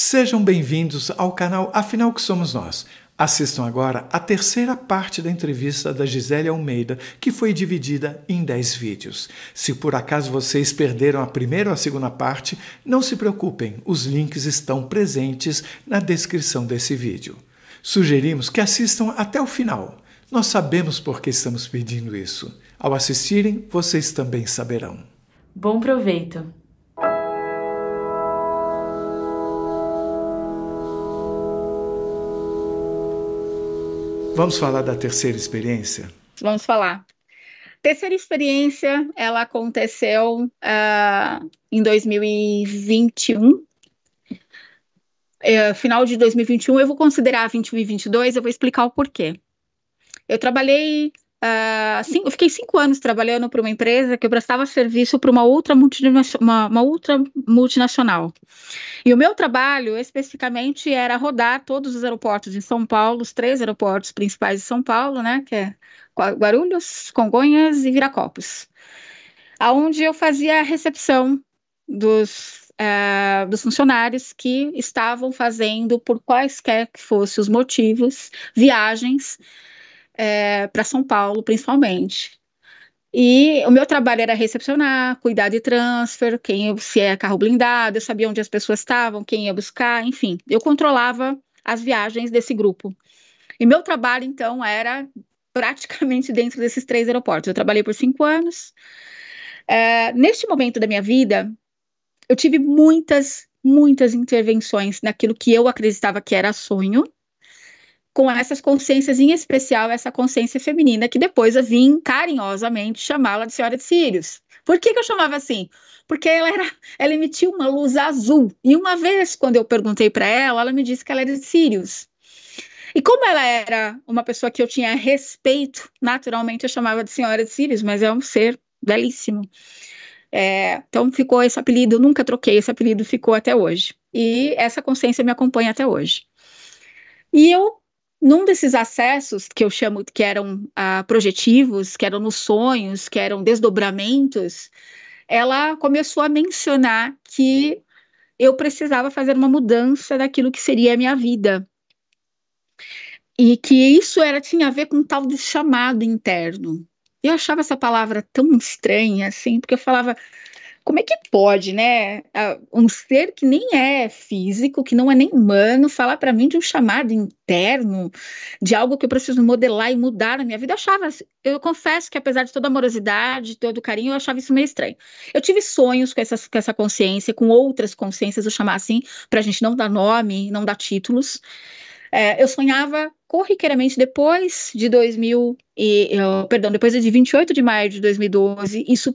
Sejam bem-vindos ao canal Afinal Que Somos Nós. Assistam agora a terceira parte da entrevista da Gisele Almeida, que foi dividida em 10 vídeos. Se por acaso vocês perderam a primeira ou a segunda parte, não se preocupem, os links estão presentes na descrição desse vídeo. Sugerimos que assistam até o final. Nós sabemos por que estamos pedindo isso. Ao assistirem, vocês também saberão. Bom proveito! Vamos falar da terceira experiência? Vamos falar. Terceira experiência, ela aconteceu uh, em 2021. Uh, eh, final de 2021, eu vou considerar 2021 e 2022, eu vou explicar o porquê. Eu trabalhei Uh, eu fiquei cinco anos trabalhando para uma empresa que eu prestava serviço para uma outra, uma, uma outra multinacional. E o meu trabalho, especificamente, era rodar todos os aeroportos de São Paulo, os três aeroportos principais de São Paulo, né? Que é Guarulhos, Congonhas e Viracopos. Aonde eu fazia a recepção dos, uh, dos funcionários que estavam fazendo, por quaisquer que fossem os motivos, viagens é, para São Paulo, principalmente. E o meu trabalho era recepcionar, cuidar de transfer, quem se é carro blindado, eu sabia onde as pessoas estavam, quem ia buscar, enfim, eu controlava as viagens desse grupo. E meu trabalho então era praticamente dentro desses três aeroportos. Eu trabalhei por cinco anos. É, neste momento da minha vida, eu tive muitas, muitas intervenções naquilo que eu acreditava que era sonho com essas consciências, em especial essa consciência feminina, que depois eu vim carinhosamente chamá-la de Senhora de Sirius. Por que, que eu chamava assim? Porque ela, era, ela emitia uma luz azul. E uma vez, quando eu perguntei para ela, ela me disse que ela era de Sirius. E como ela era uma pessoa que eu tinha respeito, naturalmente eu chamava de Senhora de Sirius, mas é um ser belíssimo. É, então ficou esse apelido, eu nunca troquei esse apelido, ficou até hoje. E essa consciência me acompanha até hoje. E eu num desses acessos que eu chamo que eram ah, projetivos, que eram nos sonhos, que eram desdobramentos, ela começou a mencionar que eu precisava fazer uma mudança daquilo que seria a minha vida. E que isso era tinha a ver com um tal de chamado interno. Eu achava essa palavra tão estranha assim, porque eu falava, como é que pode, né? Ah, um ser que nem é físico, que não é nem humano, falar para mim de um chamado interno, de algo que eu preciso modelar e mudar na minha vida. Eu achava, eu confesso que apesar de toda a amorosidade, todo carinho, eu achava isso meio estranho. Eu tive sonhos com, essas, com essa consciência, com outras consciências, eu chamar assim, para a gente não dar nome, não dar títulos. É, eu sonhava corriqueiramente depois de 2000 e, eu, eh, perdão, depois de 28 de maio de 2012, isso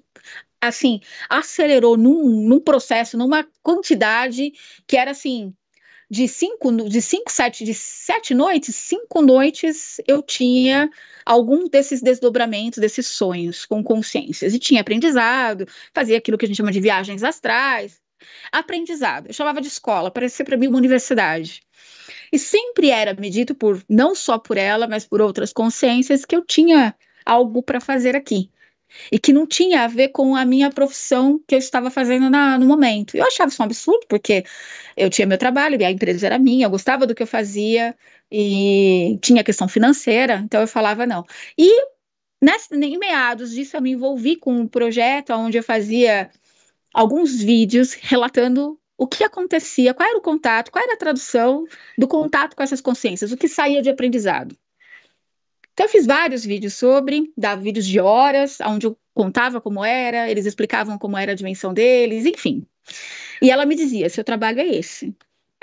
assim, acelerou num, num processo, numa quantidade que era assim, de cinco, de cinco, sete, de sete noites, cinco noites eu tinha algum desses desdobramentos, desses sonhos com consciências. E tinha aprendizado, fazia aquilo que a gente chama de viagens astrais. Aprendizado. Eu chamava de escola, parecia para mim uma universidade. E sempre era medito por não só por ela, mas por outras consciências que eu tinha algo para fazer aqui e que não tinha a ver com a minha profissão que eu estava fazendo na, no momento. Eu achava isso um absurdo, porque eu tinha meu trabalho, a empresa era minha, eu gostava do que eu fazia e tinha questão financeira, então eu falava não. E nessa, em meados disso eu me envolvi com um projeto onde eu fazia alguns vídeos relatando o que acontecia, qual era o contato, qual era a tradução do contato com essas consciências, o que saía de aprendizado. Então eu fiz vários vídeos sobre, dava vídeos de horas, onde eu contava como era, eles explicavam como era a dimensão deles, enfim. E ela me dizia: seu trabalho é esse,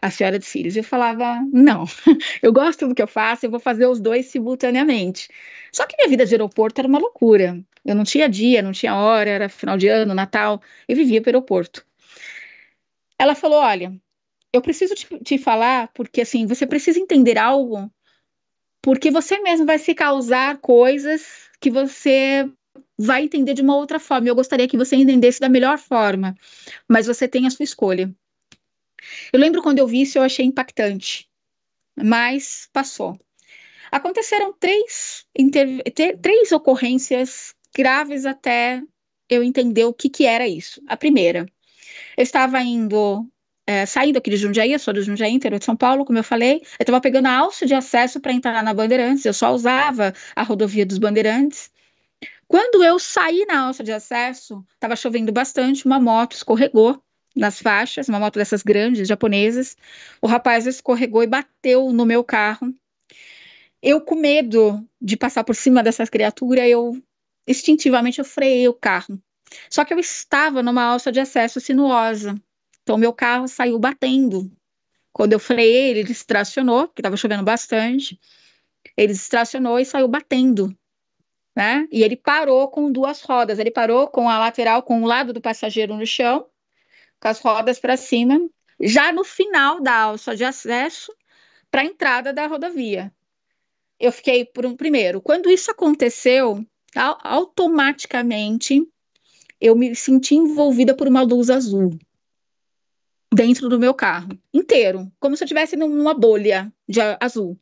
a senhora de Sirius. Eu falava: não, eu gosto do que eu faço, eu vou fazer os dois simultaneamente. Só que minha vida de aeroporto era uma loucura. Eu não tinha dia, não tinha hora, era final de ano, Natal, eu vivia pelo aeroporto. Ela falou: olha, eu preciso te, te falar, porque assim, você precisa entender algo porque você mesmo vai se causar coisas que você vai entender de uma outra forma. Eu gostaria que você entendesse da melhor forma, mas você tem a sua escolha. Eu lembro quando eu vi isso, eu achei impactante, mas passou. Aconteceram três, inter... três ocorrências graves até eu entender o que, que era isso. A primeira, eu estava indo é, saindo aqui de Jundiaí, eu sou da Jundiaí, interior de São Paulo, como eu falei, eu estava pegando a alça de acesso para entrar na Bandeirantes, eu só usava a rodovia dos Bandeirantes. Quando eu saí na alça de acesso, estava chovendo bastante, uma moto escorregou nas faixas, uma moto dessas grandes japonesas. O rapaz escorregou e bateu no meu carro. Eu, com medo de passar por cima dessas criaturas, eu instintivamente eu freiei o carro. Só que eu estava numa alça de acesso sinuosa. Então, meu carro saiu batendo. Quando eu freiei, ele distracionou, porque estava chovendo bastante. Ele distracionou e saiu batendo. Né? E ele parou com duas rodas. Ele parou com a lateral, com o lado do passageiro no chão, com as rodas para cima, já no final da alça de acesso para a entrada da rodovia. Eu fiquei por um primeiro. Quando isso aconteceu, automaticamente eu me senti envolvida por uma luz azul dentro do meu carro, inteiro, como se eu estivesse numa bolha de azul.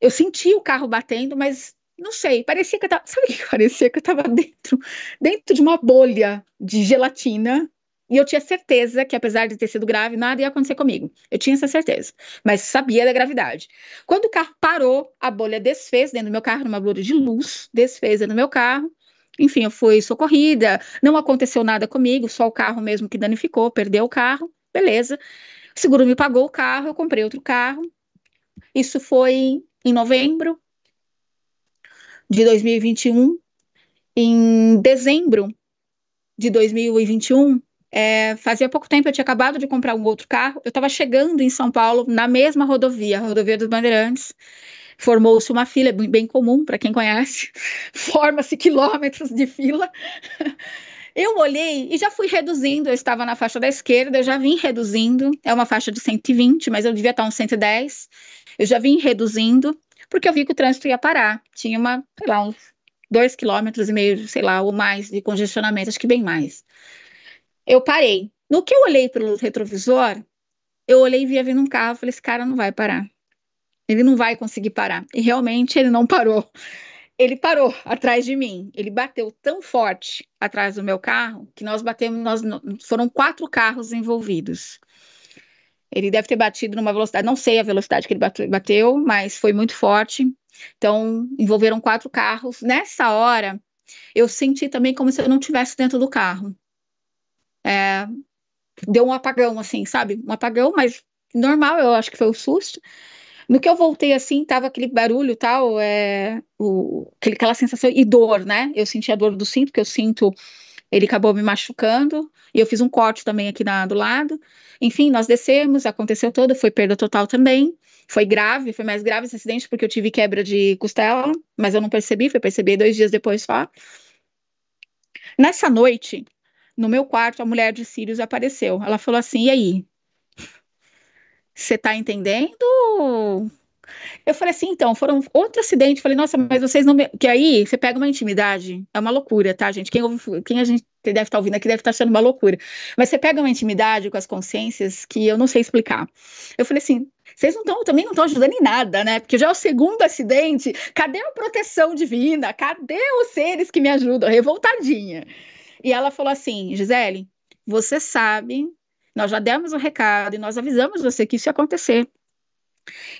Eu senti o carro batendo, mas não sei, parecia que eu tava, sabe o que parecia que eu estava dentro, dentro de uma bolha de gelatina, e eu tinha certeza que apesar de ter sido grave, nada ia acontecer comigo. Eu tinha essa certeza, mas sabia da gravidade. Quando o carro parou, a bolha desfez dentro do meu carro, numa bolha de luz, desfez dentro do meu carro, enfim, eu fui socorrida, não aconteceu nada comigo, só o carro mesmo que danificou, perdeu o carro, beleza. O seguro me pagou o carro, eu comprei outro carro. Isso foi em novembro de 2021. Em dezembro de 2021, é, fazia pouco tempo eu tinha acabado de comprar um outro carro. Eu estava chegando em São Paulo na mesma rodovia, a rodovia dos Bandeirantes, Formou-se uma fila, é bem comum para quem conhece, forma-se quilômetros de fila. Eu olhei e já fui reduzindo. Eu estava na faixa da esquerda, eu já vim reduzindo. É uma faixa de 120, mas eu devia estar uns 110. Eu já vim reduzindo, porque eu vi que o trânsito ia parar. Tinha uma, sei lá, uns dois quilômetros e meio, sei lá, ou mais de congestionamento, acho que bem mais. Eu parei. No que eu olhei pelo retrovisor, eu olhei e via vindo um carro. Falei, esse cara não vai parar. Ele não vai conseguir parar. E realmente ele não parou. Ele parou atrás de mim. Ele bateu tão forte atrás do meu carro que nós batemos, nós foram quatro carros envolvidos. Ele deve ter batido numa velocidade, não sei a velocidade que ele bateu, mas foi muito forte. Então, envolveram quatro carros. Nessa hora, eu senti também como se eu não tivesse dentro do carro. É, deu um apagão, assim, sabe? Um apagão, mas normal, eu acho que foi o um susto. No que eu voltei assim, tava aquele barulho tal, é, o, aquele, aquela sensação e dor, né? Eu senti a dor do cinto, que eu sinto ele acabou me machucando e eu fiz um corte também aqui na, do lado. Enfim, nós descemos, aconteceu tudo, foi perda total também. Foi grave, foi mais grave esse acidente porque eu tive quebra de costela, mas eu não percebi, foi perceber dois dias depois só. Nessa noite, no meu quarto, a mulher de Sirius apareceu. Ela falou assim: e aí? Você tá entendendo? Eu falei assim, então, foram outro acidente. Falei, nossa, mas vocês não. Me... Que aí você pega uma intimidade, é uma loucura, tá, gente? Quem, ouve, quem a gente deve estar tá ouvindo aqui deve estar tá achando uma loucura. Mas você pega uma intimidade com as consciências que eu não sei explicar. Eu falei assim, vocês não estão, também não estão ajudando em nada, né? Porque já é o segundo acidente. Cadê a proteção divina? Cadê os seres que me ajudam? Revoltadinha. E ela falou assim, Gisele, você sabe nós já demos o um recado e nós avisamos você que isso ia acontecer.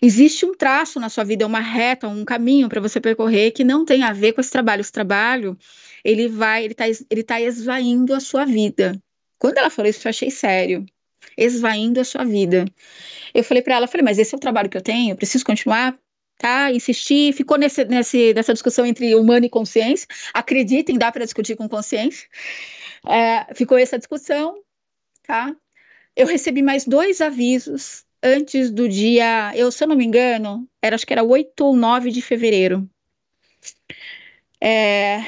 Existe um traço na sua vida, uma reta, um caminho para você percorrer que não tem a ver com esse trabalho. Esse trabalho, ele vai, ele está ele tá esvaindo a sua vida. Quando ela falou isso, eu achei sério. Esvaindo a sua vida. Eu falei para ela, falei, mas esse é o trabalho que eu tenho, eu preciso continuar, tá? Insistir, ficou nesse, nesse, nessa discussão entre humano e consciência. Acreditem, dá para discutir com consciência. É, ficou essa discussão, tá? eu recebi mais dois avisos antes do dia, eu se eu não me engano, era acho que era 8 ou 9 de fevereiro. É,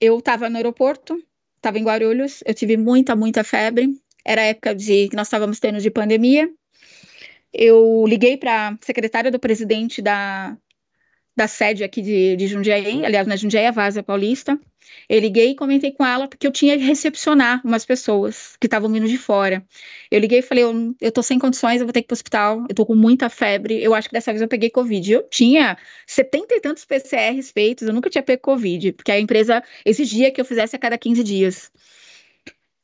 eu estava no aeroporto, estava em Guarulhos, eu tive muita, muita febre. Era época de que nós estávamos tendo de pandemia. Eu liguei para a secretária do presidente da, da sede aqui de, de Jundiaí, aliás, na é Jundiaí, Vaza é Paulista. Eu liguei e comentei com ela porque eu tinha que recepcionar umas pessoas que estavam vindo de fora. Eu liguei e falei: eu, eu tô sem condições, eu vou ter que ir pro hospital, eu tô com muita febre, eu acho que dessa vez eu peguei Covid. Eu tinha setenta e tantos PCRs feitos, eu nunca tinha pego Covid, porque a empresa exigia que eu fizesse a cada 15 dias.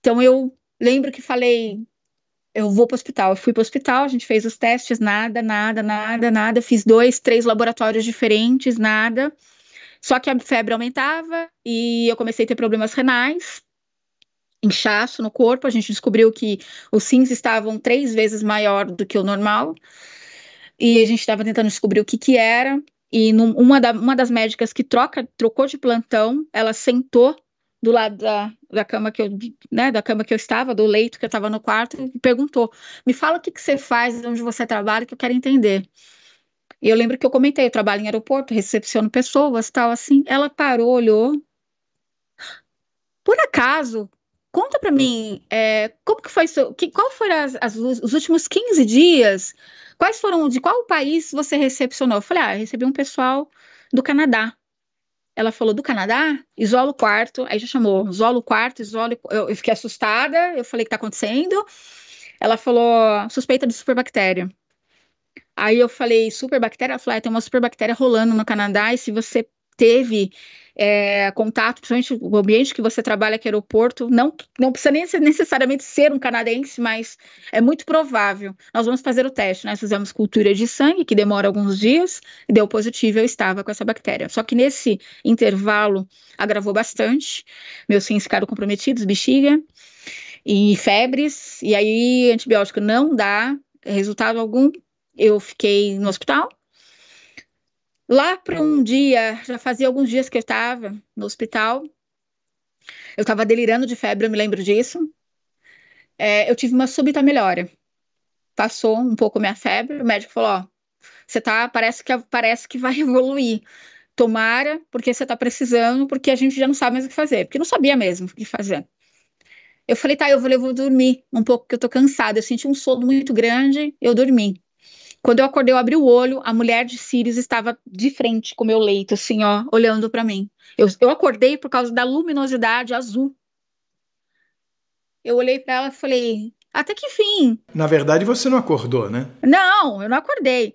Então eu lembro que falei: eu vou para o hospital. Eu fui para o hospital, a gente fez os testes, nada, nada, nada, nada. Fiz dois, três laboratórios diferentes, nada. Só que a febre aumentava e eu comecei a ter problemas renais, inchaço no corpo. A gente descobriu que os rins estavam três vezes maior do que o normal. E a gente estava tentando descobrir o que, que era. E num, uma, da, uma das médicas que troca, trocou de plantão, ela sentou do lado da, da cama que eu, né, da cama que eu estava, do leito que eu estava no quarto, e perguntou: "Me fala o que que você faz, onde você trabalha, que eu quero entender". Eu lembro que eu comentei, eu trabalho em aeroporto, recepciono pessoas, tal assim. Ela parou, olhou. Por acaso, conta para mim, é, como que foi seu, que, qual foram as, as, os últimos 15 dias? Quais foram, de qual país você recepcionou? Eu falei, ah, eu recebi um pessoal do Canadá. Ela falou, do Canadá? Isola o quarto. Aí já chamou, isola o quarto, isola... Eu, eu fiquei assustada, eu falei, o que tá acontecendo? Ela falou, suspeita de superbactéria. Aí eu falei, superbactéria? Ela falou, ah, tem uma superbactéria rolando no Canadá, e se você teve é, contato, principalmente o ambiente que você trabalha, que é aeroporto, não, não precisa nem necessariamente ser um canadense, mas é muito provável. Nós vamos fazer o teste, nós né? fizemos cultura de sangue, que demora alguns dias, deu positivo, eu estava com essa bactéria. Só que nesse intervalo agravou bastante, meus rins ficaram comprometidos, bexiga, e febres, e aí antibiótico não dá resultado algum, eu fiquei no hospital. Lá para um dia, já fazia alguns dias que eu estava no hospital. Eu estava delirando de febre, eu me lembro disso. É, eu tive uma súbita melhora. Passou um pouco minha febre, o médico falou: ó, você tá, parece que parece que vai evoluir. Tomara, porque você tá precisando, porque a gente já não sabe mais o que fazer, porque não sabia mesmo o que fazer. Eu falei, tá, eu vou, eu vou dormir um pouco, porque eu tô cansada. Eu senti um sono muito grande, eu dormi. Quando eu acordei, eu abri o olho, a mulher de Sirius estava de frente com o meu leito, assim, ó, olhando para mim. Eu, eu acordei por causa da luminosidade azul. Eu olhei para ela e falei: até que fim. Na verdade, você não acordou, né? Não, eu não acordei.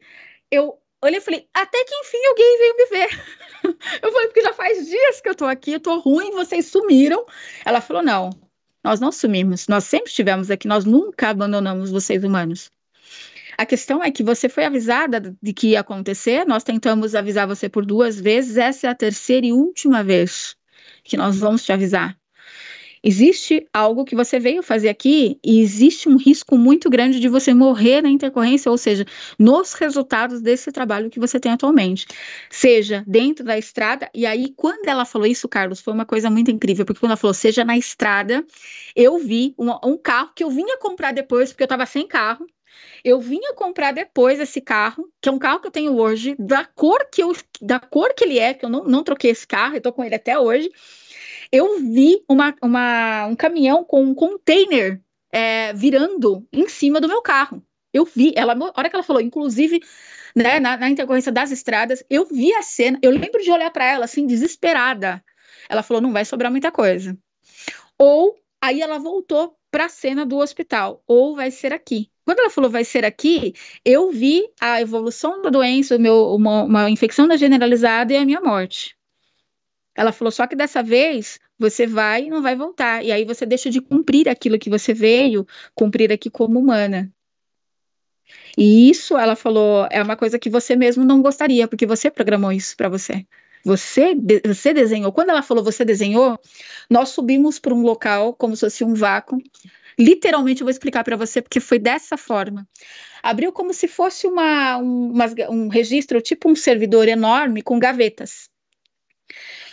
Eu olhei e falei: até que enfim alguém veio me ver. eu falei: porque já faz dias que eu tô aqui, eu tô ruim, vocês sumiram. Ela falou: não, nós não sumimos, nós sempre estivemos aqui, nós nunca abandonamos vocês humanos. A questão é que você foi avisada de que ia acontecer, nós tentamos avisar você por duas vezes, essa é a terceira e última vez que nós vamos te avisar. Existe algo que você veio fazer aqui e existe um risco muito grande de você morrer na intercorrência, ou seja, nos resultados desse trabalho que você tem atualmente, seja dentro da estrada. E aí, quando ela falou isso, Carlos, foi uma coisa muito incrível, porque quando ela falou, seja na estrada, eu vi um, um carro que eu vinha comprar depois, porque eu estava sem carro, eu vinha comprar depois esse carro, que é um carro que eu tenho hoje, da cor que eu, da cor que ele é, que eu não, não troquei esse carro, eu tô com ele até hoje. Eu vi uma, uma, um caminhão com um container é, virando em cima do meu carro. Eu vi, ela, a hora que ela falou, inclusive, né, na, na intercorrência das estradas, eu vi a cena, eu lembro de olhar para ela assim, desesperada. Ela falou, não vai sobrar muita coisa. Ou aí ela voltou para a cena do hospital, ou vai ser aqui. Quando ela falou vai ser aqui, eu vi a evolução da doença, meu, uma, uma infecção generalizada e a minha morte. Ela falou: só que dessa vez você vai e não vai voltar. E aí você deixa de cumprir aquilo que você veio cumprir aqui como humana. E isso, ela falou, é uma coisa que você mesmo não gostaria, porque você programou isso para você. Você, de, você desenhou. Quando ela falou você desenhou, nós subimos para um local como se fosse um vácuo. Literalmente, eu vou explicar para você, porque foi dessa forma. Abriu como se fosse uma, um, uma, um registro, tipo um servidor enorme com gavetas.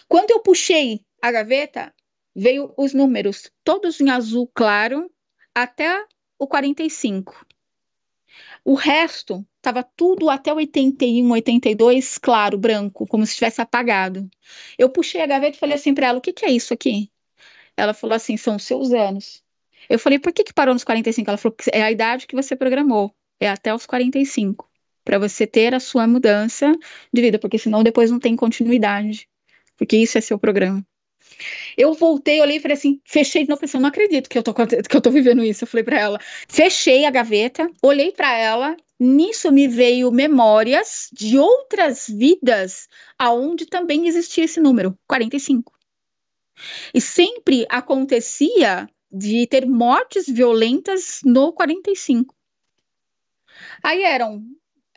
Quando eu puxei a gaveta, veio os números, todos em azul claro, até o 45. O resto estava tudo até 81, 82, claro, branco, como se estivesse apagado. Eu puxei a gaveta e falei assim para ela: o que, que é isso aqui? Ela falou assim: são os seus anos. Eu falei: por que, que parou nos 45? Ela falou: é a idade que você programou, é até os 45, para você ter a sua mudança de vida, porque senão depois não tem continuidade porque isso é seu programa. Eu voltei, olhei e falei assim, fechei de novo, assim, eu não acredito que eu tô, que eu tô vivendo isso, eu falei para ela. Fechei a gaveta, olhei para ela, nisso me veio memórias de outras vidas aonde também existia esse número, 45. E sempre acontecia de ter mortes violentas no 45. Aí eram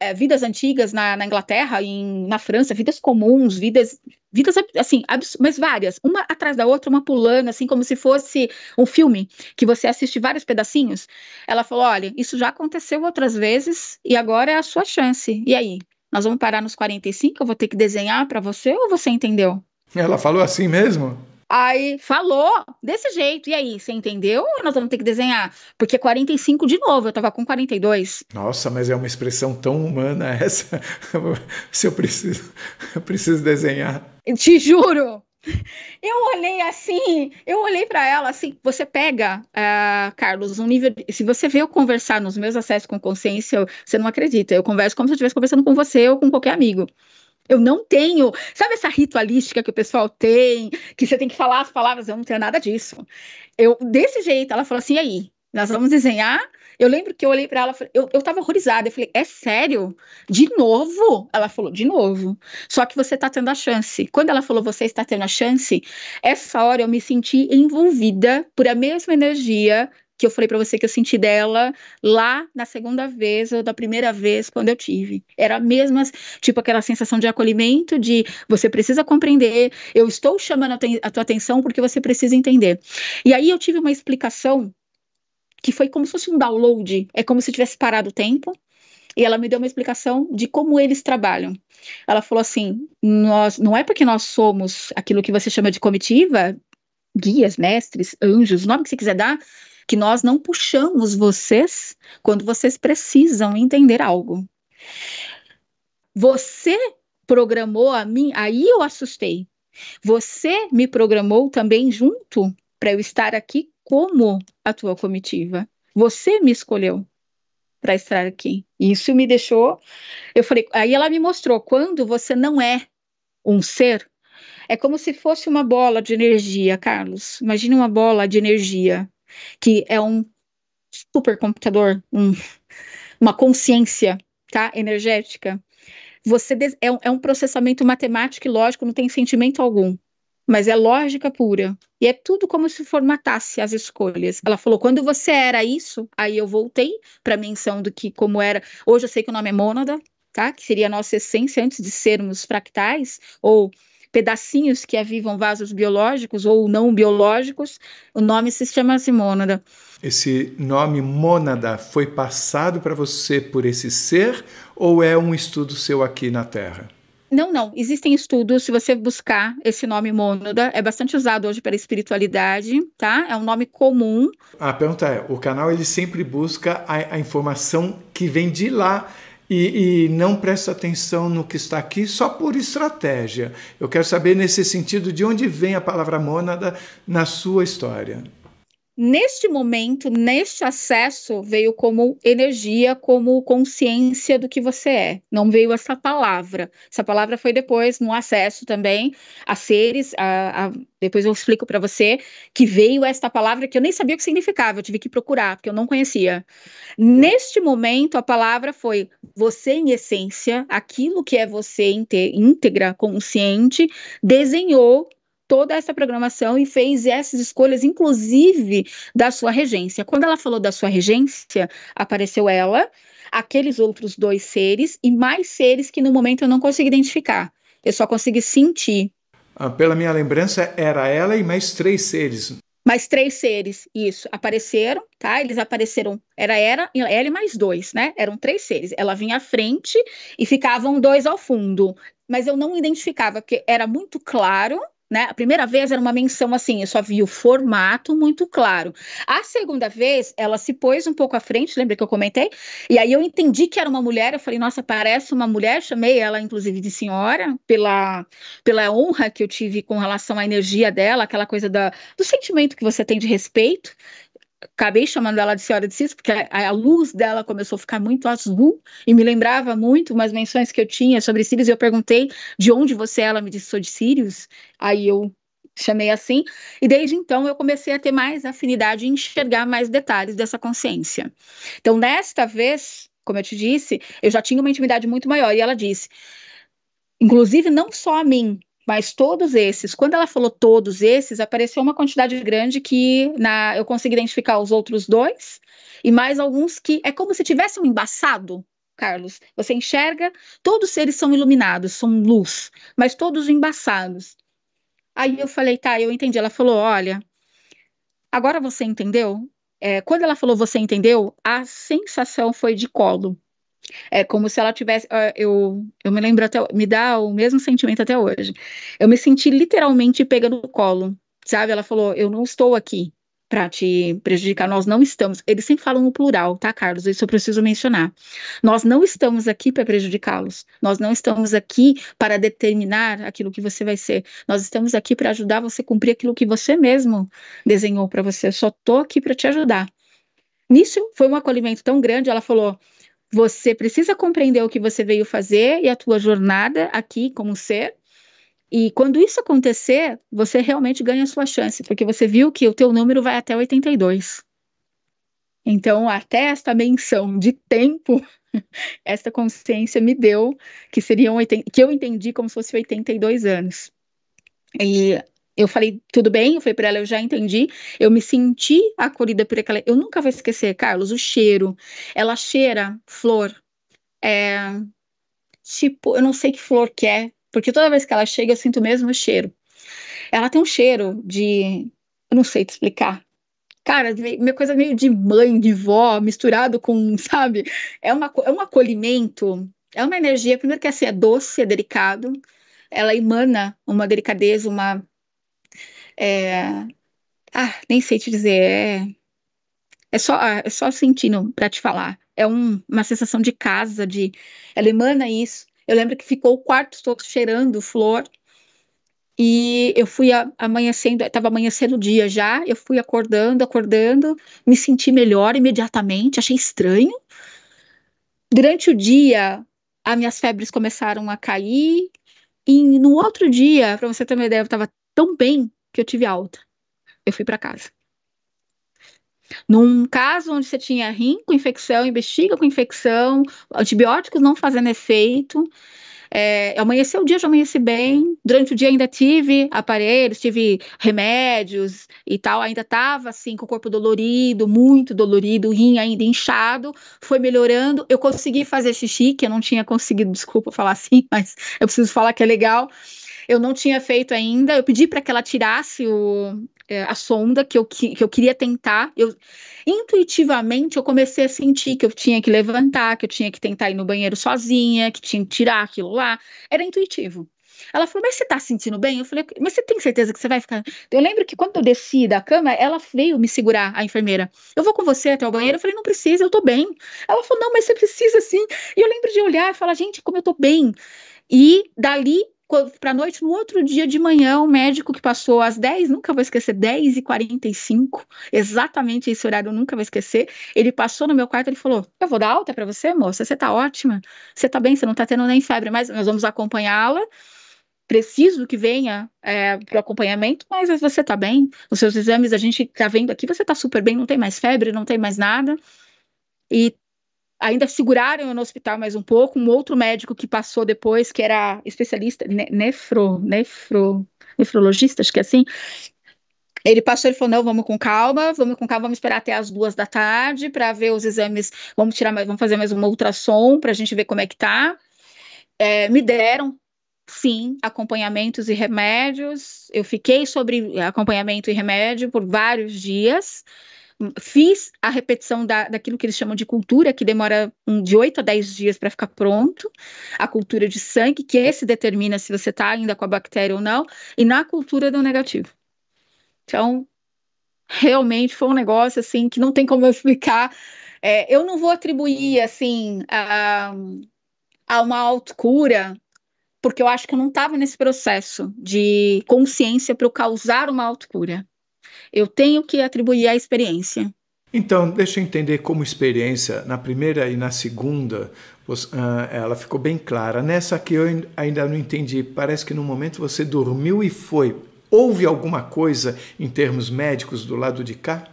é, vidas antigas na, na Inglaterra, em, na França, vidas comuns, vidas, vidas assim, mas várias, uma atrás da outra, uma pulando, assim, como se fosse um filme que você assiste vários pedacinhos. Ela falou: olha, isso já aconteceu outras vezes e agora é a sua chance. E aí? Nós vamos parar nos 45? Eu vou ter que desenhar para você ou você entendeu? Ela falou assim mesmo? Aí falou desse jeito. E aí, você entendeu? Ou nós vamos ter que desenhar? Porque 45 de novo, eu tava com 42. Nossa, mas é uma expressão tão humana essa. Se eu preciso, eu preciso desenhar. te juro. Eu olhei assim, eu olhei para ela assim. Você pega, uh, Carlos, um nível. Se você vê eu conversar nos meus acessos com consciência, você não acredita. Eu converso como se eu estivesse conversando com você ou com qualquer amigo. Eu não tenho. Sabe essa ritualística que o pessoal tem, que você tem que falar as palavras? Eu não tenho nada disso. Eu, desse jeito, ela falou assim: aí, nós vamos desenhar? Eu lembro que eu olhei para ela, eu, eu tava horrorizada. Eu falei, é sério? De novo? Ela falou, de novo. Só que você tá tendo a chance. Quando ela falou, você está tendo a chance, essa hora eu me senti envolvida por a mesma energia que eu falei para você que eu senti dela lá na segunda vez ou da primeira vez quando eu tive. Era a mesma, tipo aquela sensação de acolhimento, de você precisa compreender, eu estou chamando a tua atenção porque você precisa entender. E aí eu tive uma explicação que foi como se fosse um download, é como se tivesse parado o tempo e ela me deu uma explicação de como eles trabalham. Ela falou assim: nós não é porque nós somos aquilo que você chama de comitiva, guias, mestres, anjos, o nome que você quiser dar, que nós não puxamos vocês quando vocês precisam entender algo. Você programou a mim, aí eu assustei. Você me programou também junto para eu estar aqui como a tua comitiva. Você me escolheu para estar aqui. Isso me deixou. Eu falei, aí ela me mostrou quando você não é um ser, é como se fosse uma bola de energia, Carlos. Imagina uma bola de energia que é um supercomputador, um, uma consciência tá, energética. Você é um, é um processamento matemático e lógico, não tem sentimento algum mas é lógica pura. E é tudo como se formatasse as escolhas. Ela falou: quando você era isso, aí eu voltei para a menção do que como era. Hoje eu sei que o nome é mônada, tá? Que seria a nossa essência antes de sermos fractais ou pedacinhos que avivam vasos biológicos ou não biológicos, o nome se chama Simônada. Assim, esse nome mônada foi passado para você por esse ser ou é um estudo seu aqui na Terra? Não, não. Existem estudos, se você buscar esse nome mônada, é bastante usado hoje pela espiritualidade, tá? É um nome comum. A pergunta é, o canal ele sempre busca a, a informação que vem de lá e, e, não presta atenção no que está aqui só por estratégia. Eu quero saber, nesse sentido, de onde vem a palavra mônada na sua história neste momento, neste acesso, veio como energia, como consciência do que você é. Não veio essa palavra. Essa palavra foi depois no acesso também a seres. A, a... depois eu explico para você que veio esta palavra que eu nem sabia o que significava. Eu tive que procurar porque eu não conhecia. Neste momento, a palavra foi você em essência, aquilo que é você íntegra, consciente, desenhou toda essa programação e fez essas escolhas, inclusive da sua regência. Quando ela falou da sua regência, apareceu ela, aqueles outros dois seres e mais seres que no momento eu não consigo identificar. Eu só consegui sentir. Ah, pela minha lembrança, era ela e mais três seres. Mais três seres, isso. Apareceram, tá? Eles apareceram. Era era, ela e mais dois, né? Eram três seres. Ela vinha à frente e ficavam dois ao fundo. Mas eu não identificava, porque era muito claro né? A primeira vez era uma menção assim, eu só vi o formato muito claro. A segunda vez, ela se pôs um pouco à frente, lembra que eu comentei? E aí eu entendi que era uma mulher, eu falei, nossa, parece uma mulher, chamei ela, inclusive, de senhora, pela, pela honra que eu tive com relação à energia dela, aquela coisa da, do sentimento que você tem de respeito, acabei chamando ela de Senhora de Cis, porque a, a, luz dela começou a ficar muito azul e me lembrava muito umas menções que eu tinha sobre Sirius. E eu perguntei de onde você é, ela me disse: sou de Sirius. Aí eu chamei assim. E desde então eu comecei a ter mais afinidade e enxergar mais detalhes dessa consciência. Então, nesta vez, como eu te disse, eu já tinha uma intimidade muito maior. E ela disse. Inclusive, não só a mim, mas todos esses, quando ela falou todos esses, apareceu uma quantidade grande que na, eu consegui identificar os outros dois e mais alguns que é como se tivesse um embaçado, Carlos. Você enxerga, todos eles são iluminados, são luz, mas todos embaçados. Aí eu falei, tá, eu entendi. Ela falou, olha, agora você entendeu? É, quando ela falou você entendeu, a sensação foi de colo. É como se ela tivesse. Ah, eu, eu me lembro até. Me dá o mesmo sentimento até hoje. Eu me senti literalmente pega no colo, sabe? Ela falou: Eu não estou aqui para te prejudicar, nós não estamos. Eles sempre falam no plural, tá, Carlos? Isso eu preciso mencionar. Nós não estamos aqui para prejudicá-los. Nós não estamos aqui para determinar aquilo que você vai ser. Nós estamos aqui para ajudar você a cumprir aquilo que você mesmo desenhou para você. Eu só tô aqui para te ajudar. Nisso foi um acolhimento tão grande, ela falou: você precisa compreender o que você veio fazer e a tua jornada aqui como ser. E quando isso acontecer, você realmente ganha a sua chance, porque você viu que o teu número vai até 82. Então, até esta menção de tempo, esta consciência me deu que seriam que eu entendi como se fosse 82 anos. E eu falei, tudo bem, eu falei para ela, eu já entendi. Eu me senti acolhida por aquela. Eu nunca vou esquecer, Carlos, o cheiro. Ela cheira flor. É, tipo, eu não sei que flor que é, porque toda vez que ela chega eu sinto mesmo o cheiro. Ela tem um cheiro de. Eu não sei te explicar. Cara, minha coisa é meio de mãe, de vó, misturado com, sabe? É, uma, é um acolhimento, é uma energia. Primeiro que assim, é doce, é delicado. Ela emana uma delicadeza, uma é... Ah, nem sei te dizer. É, é só, ah, é só sentindo para te falar. É um, uma sensação de casa, de. Ela emana isso. Eu lembro que ficou o quarto todo cheirando flor. E eu fui amanhecendo, estava amanhecendo o dia já, eu fui acordando, acordando, me senti melhor imediatamente, achei estranho. Durante o dia, as minhas febres começaram a cair, e no outro dia, para você ter uma ideia, eu estava tão bem que eu tive alta. Eu fui para casa. Num caso onde você tinha rim com infecção, investiga com infecção, antibióticos não fazendo efeito, é, amanheceu o dia, já amanheci bem. Durante o dia ainda tive aparelhos, tive remédios e tal. Ainda estava assim, com o corpo dolorido, muito dolorido, o rim ainda inchado. Foi melhorando. Eu consegui fazer xixi, que eu não tinha conseguido, desculpa falar assim, mas eu preciso falar que é legal eu não tinha feito ainda. Eu pedi para que ela tirasse o, é, a sonda que eu, que, que eu queria tentar. Eu intuitivamente eu comecei a sentir que eu tinha que levantar, que eu tinha que tentar ir no banheiro sozinha, que tinha que tirar aquilo lá. Era intuitivo. Ela falou, mas você tá sentindo bem? Eu falei, mas você tem certeza que você vai ficar? Eu lembro que quando eu desci da cama, ela veio me segurar, a enfermeira. Eu vou com você até o banheiro. Eu falei, não precisa, eu tô bem. Ela falou, não, mas você precisa sim. E eu lembro de olhar e falar, gente, como eu tô bem. E dali para noite, no outro dia de manhã, o médico que passou às 10, nunca vou esquecer, 10 e 45, exatamente esse horário eu nunca vou esquecer, ele passou no meu quarto, ele falou, eu vou dar alta para você, moça, você está ótima, você está bem, você não está tendo nem febre, mas nós vamos acompanhá-la, preciso que venha é, para o acompanhamento, mas você está bem, os seus exames a gente está vendo aqui, você está super bem, não tem mais febre, não tem mais nada, e ainda seguraram no hospital mais um pouco. Um outro médico que passou depois, que era especialista, ne nefro, nefro, nefrologista, acho que é assim. Ele passou, ele falou: não, vamos com calma, vamos com calma, vamos esperar até as duas da tarde para ver os exames. Vamos tirar, mais, vamos fazer mais uma ultrassom para a gente ver como é que tá. É, me deram sim, acompanhamentos e remédios. Eu fiquei sobre acompanhamento e remédio por vários dias fiz a repetição da, daquilo que eles chamam de cultura, que demora um, de 8 a 10 dias para ficar pronto, a cultura de sangue, que esse determina se você está ainda com a bactéria ou não, e na cultura do negativo. Então, realmente foi um negócio assim que não tem como eu explicar. É, eu não vou atribuir assim a, a uma autocura, porque eu acho que eu não estava nesse processo de consciência para eu causar uma autocura. Eu tenho que atribuir à experiência. Então, deixa eu entender como experiência, na primeira e na segunda, ah, ela ficou bem clara. Nessa aqui eu ainda não entendi. Parece que no momento você dormiu e foi. Houve alguma coisa em termos médicos do lado de cá?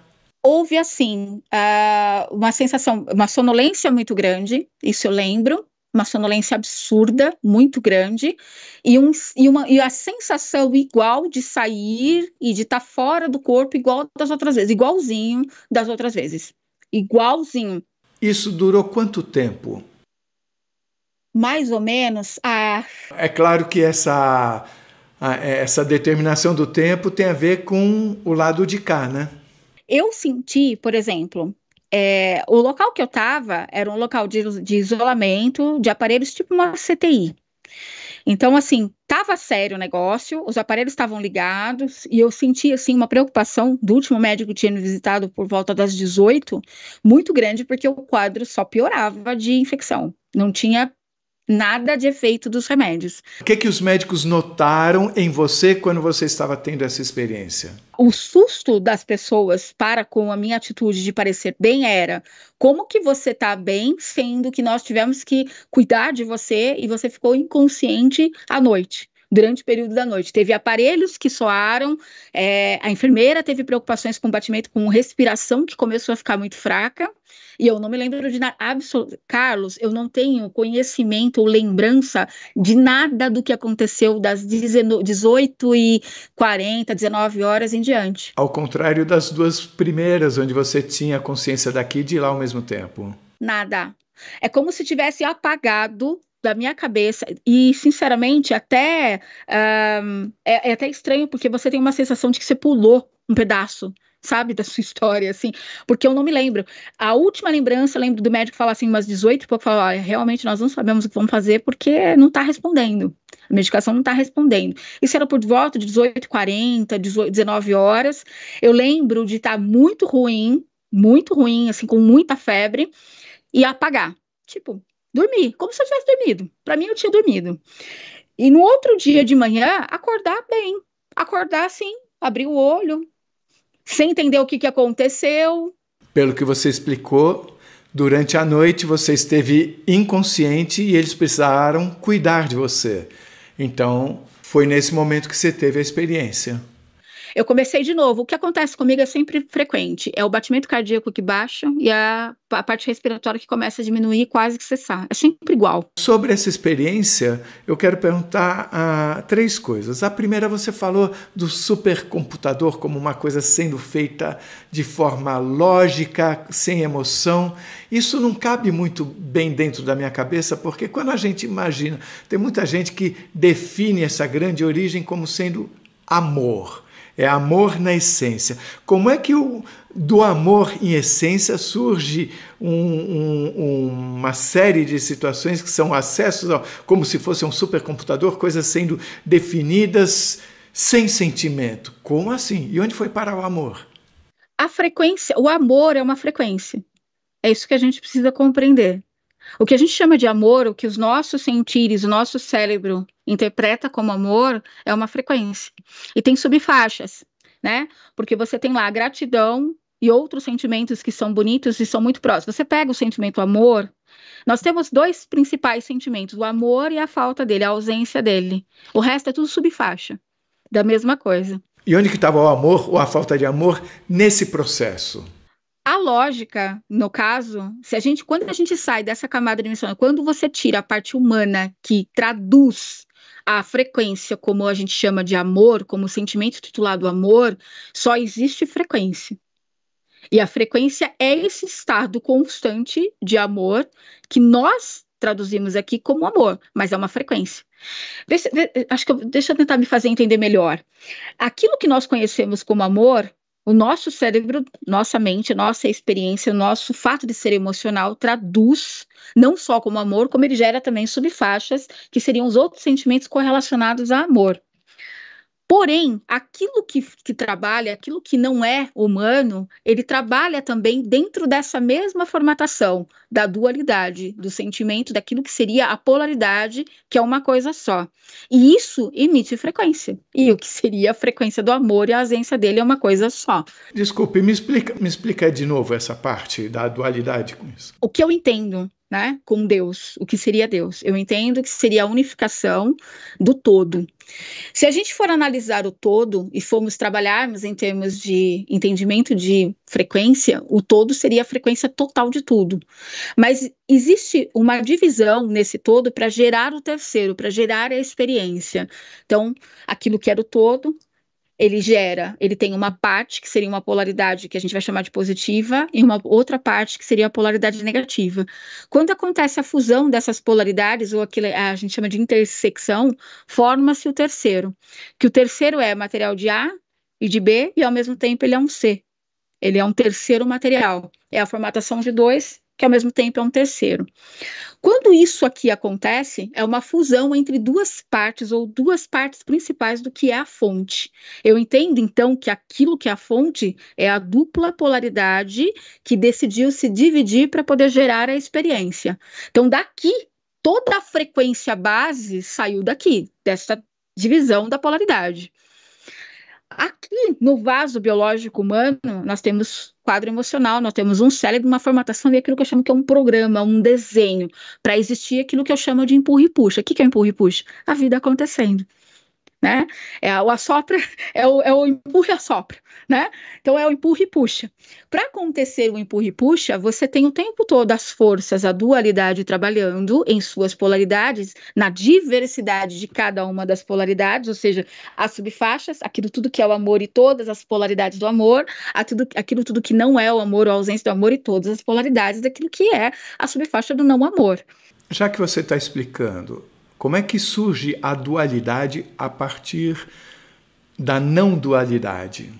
Houve, assim, ah, uma sensação, uma sonolência muito grande, isso eu lembro uma sonolência absurda, muito grande, e, um, e, uma, e a sensação igual de sair e de estar tá fora do corpo, igual das outras vezes, igualzinho das outras vezes. Igualzinho. Isso durou quanto tempo? Mais ou menos a. É claro que essa, a, é, essa determinação do tempo tem a ver com o lado de cá, né? Eu senti, por exemplo, é, o local que eu estava era um local de, de isolamento de aparelhos, tipo uma CTI. Então, assim, estava sério o negócio, os aparelhos estavam ligados e eu senti, assim, uma preocupação do último médico que tinha me visitado por volta das 18, muito grande, porque o quadro só piorava de infecção. Não tinha nada de efeito dos remédios. O que, é que os médicos notaram em você quando você estava tendo essa experiência? O susto das pessoas para com a minha atitude de parecer bem era como que você está bem, sendo que nós tivemos que cuidar de você e você ficou inconsciente à noite durante o período da noite. Teve aparelhos que soaram, é, a enfermeira teve preocupações com batimento, com respiração, que começou a ficar muito fraca. E eu não me lembro de nada. Carlos, eu não tenho conhecimento ou lembrança de nada do que aconteceu das 18 e 40, 19 horas em diante. Ao contrário das duas primeiras, onde você tinha consciência daqui e de lá ao mesmo tempo. Nada. É como se tivesse apagado da minha cabeça e sinceramente até um, é, é até estranho porque você tem uma sensação de que você pulou um pedaço sabe, da sua história, assim, porque eu não me lembro. A última lembrança, eu lembro do médico falar assim, umas 18 e pouco, falar, olha, realmente nós não sabemos o que vamos fazer porque não tá respondendo. A medicação não tá respondendo. Isso era por volta de 18, 40, 19 horas. Eu lembro de estar tá muito ruim, muito ruim, assim, com muita febre, e apagar. Tipo, dormir, como se eu tivesse dormido. Para mim, eu tinha dormido. E no outro dia de manhã, acordar bem, acordar assim, abrir o olho, sem entender o que, que aconteceu. Pelo que você explicou, durante a noite você esteve inconsciente e eles precisaram cuidar de você. Então, foi nesse momento que você teve a experiência. Eu comecei de novo. O que acontece comigo é sempre frequente. É o batimento cardíaco que baixa e a, a parte respiratória que começa a diminuir quase que cessar. É sempre igual. Sobre essa experiência, eu quero perguntar ah, três coisas. A primeira, você falou do supercomputador como uma coisa sendo feita de forma lógica, sem emoção. Isso não cabe muito bem dentro da minha cabeça, porque quando a gente imagina, tem muita gente que define essa grande origem como sendo amor é amor na essência. Como é que o, do amor em essência surge um, um, uma série de situações que são acessos, ao, como se fosse um supercomputador, coisas sendo definidas sem sentimento? Como assim? E onde foi parar o amor? A frequência, o amor é uma frequência. É isso que a gente precisa compreender. O que a gente chama de amor, o que os nossos sentires, o nosso cérebro interpreta como amor, é uma frequência. E tem subfaixas, né? Porque você tem lá gratidão e outros sentimentos que são bonitos e são muito próximos. Você pega o sentimento amor, nós temos dois principais sentimentos, o amor e a falta dele, a ausência dele. O resto é tudo subfaixa da mesma coisa. E onde que estava o amor ou a falta de amor nesse processo? a lógica, no caso, se a gente, quando a gente sai dessa camada dimensional, quando você tira a parte humana que traduz a frequência, como a gente chama de amor, como sentimento titulado amor, só existe frequência. E a frequência é esse estado constante de amor que nós traduzimos aqui como amor, mas é uma frequência. Deixa, acho que eu, deixa eu tentar me fazer entender melhor. Aquilo que nós conhecemos como amor o nosso cérebro, nossa mente, nossa experiência, o nosso fato de ser emocional traduz não só como amor, como ele gera também subfaixas, que seriam os outros sentimentos correlacionados a amor. Porém, aquilo que, que trabalha, aquilo que não é humano, ele trabalha também dentro dessa mesma formatação da dualidade, do sentimento, daquilo que seria a polaridade, que é uma coisa só. E isso emite frequência. E o que seria a frequência do amor e a ausência dele é uma coisa só. Desculpe, me explica, me explica de novo essa parte da dualidade com isso. O que eu entendo né, com Deus, o que seria Deus. Eu entendo que seria a unificação do todo. Se a gente for analisar o todo e formos trabalharmos em termos de entendimento de frequência, o todo seria a frequência total de tudo. Mas existe uma divisão nesse todo para gerar o terceiro, para gerar a experiência. Então, aquilo que era o todo ele gera, ele tem uma parte que seria uma polaridade que a gente vai chamar de positiva e uma outra parte que seria a polaridade negativa. Quando acontece a fusão dessas polaridades, ou aquilo a gente chama de intersecção, forma-se o terceiro, que o terceiro é material de A e de B, e ao mesmo tempo ele é um C. Ele é um terceiro material. É a formatação de dois, que ao mesmo tempo é um terceiro. Quando isso aqui acontece, é uma fusão entre duas partes ou duas partes principais do que é a fonte. Eu entendo então que aquilo que é a fonte é a dupla polaridade que decidiu se dividir para poder gerar a experiência. Então daqui toda a frequência base saiu daqui, desta divisão da polaridade. Aqui no vaso biológico humano, nós temos quadro emocional, nós temos um cérebro, uma formatação e aquilo que eu chamo que é um programa, um desenho, para existir aquilo que eu chamo de empurra e puxa. O que, é empurra e puxa? A vida acontecendo né? É o assopra, é o, é o empurra e assopra, né? Então é o empurra e puxa. Para acontecer o empurra e puxa, você tem o tempo todo as forças, a dualidade trabalhando em suas polaridades, na diversidade de cada uma das polaridades, ou seja, as subfaixas, aquilo tudo que é o amor e todas as polaridades do amor, aquilo, aquilo tudo que não é o amor ou a ausência do amor e todas as polaridades daquilo que é a subfaixa do não amor. Já que você está explicando como é que surge a dualidade a partir da não dualidade?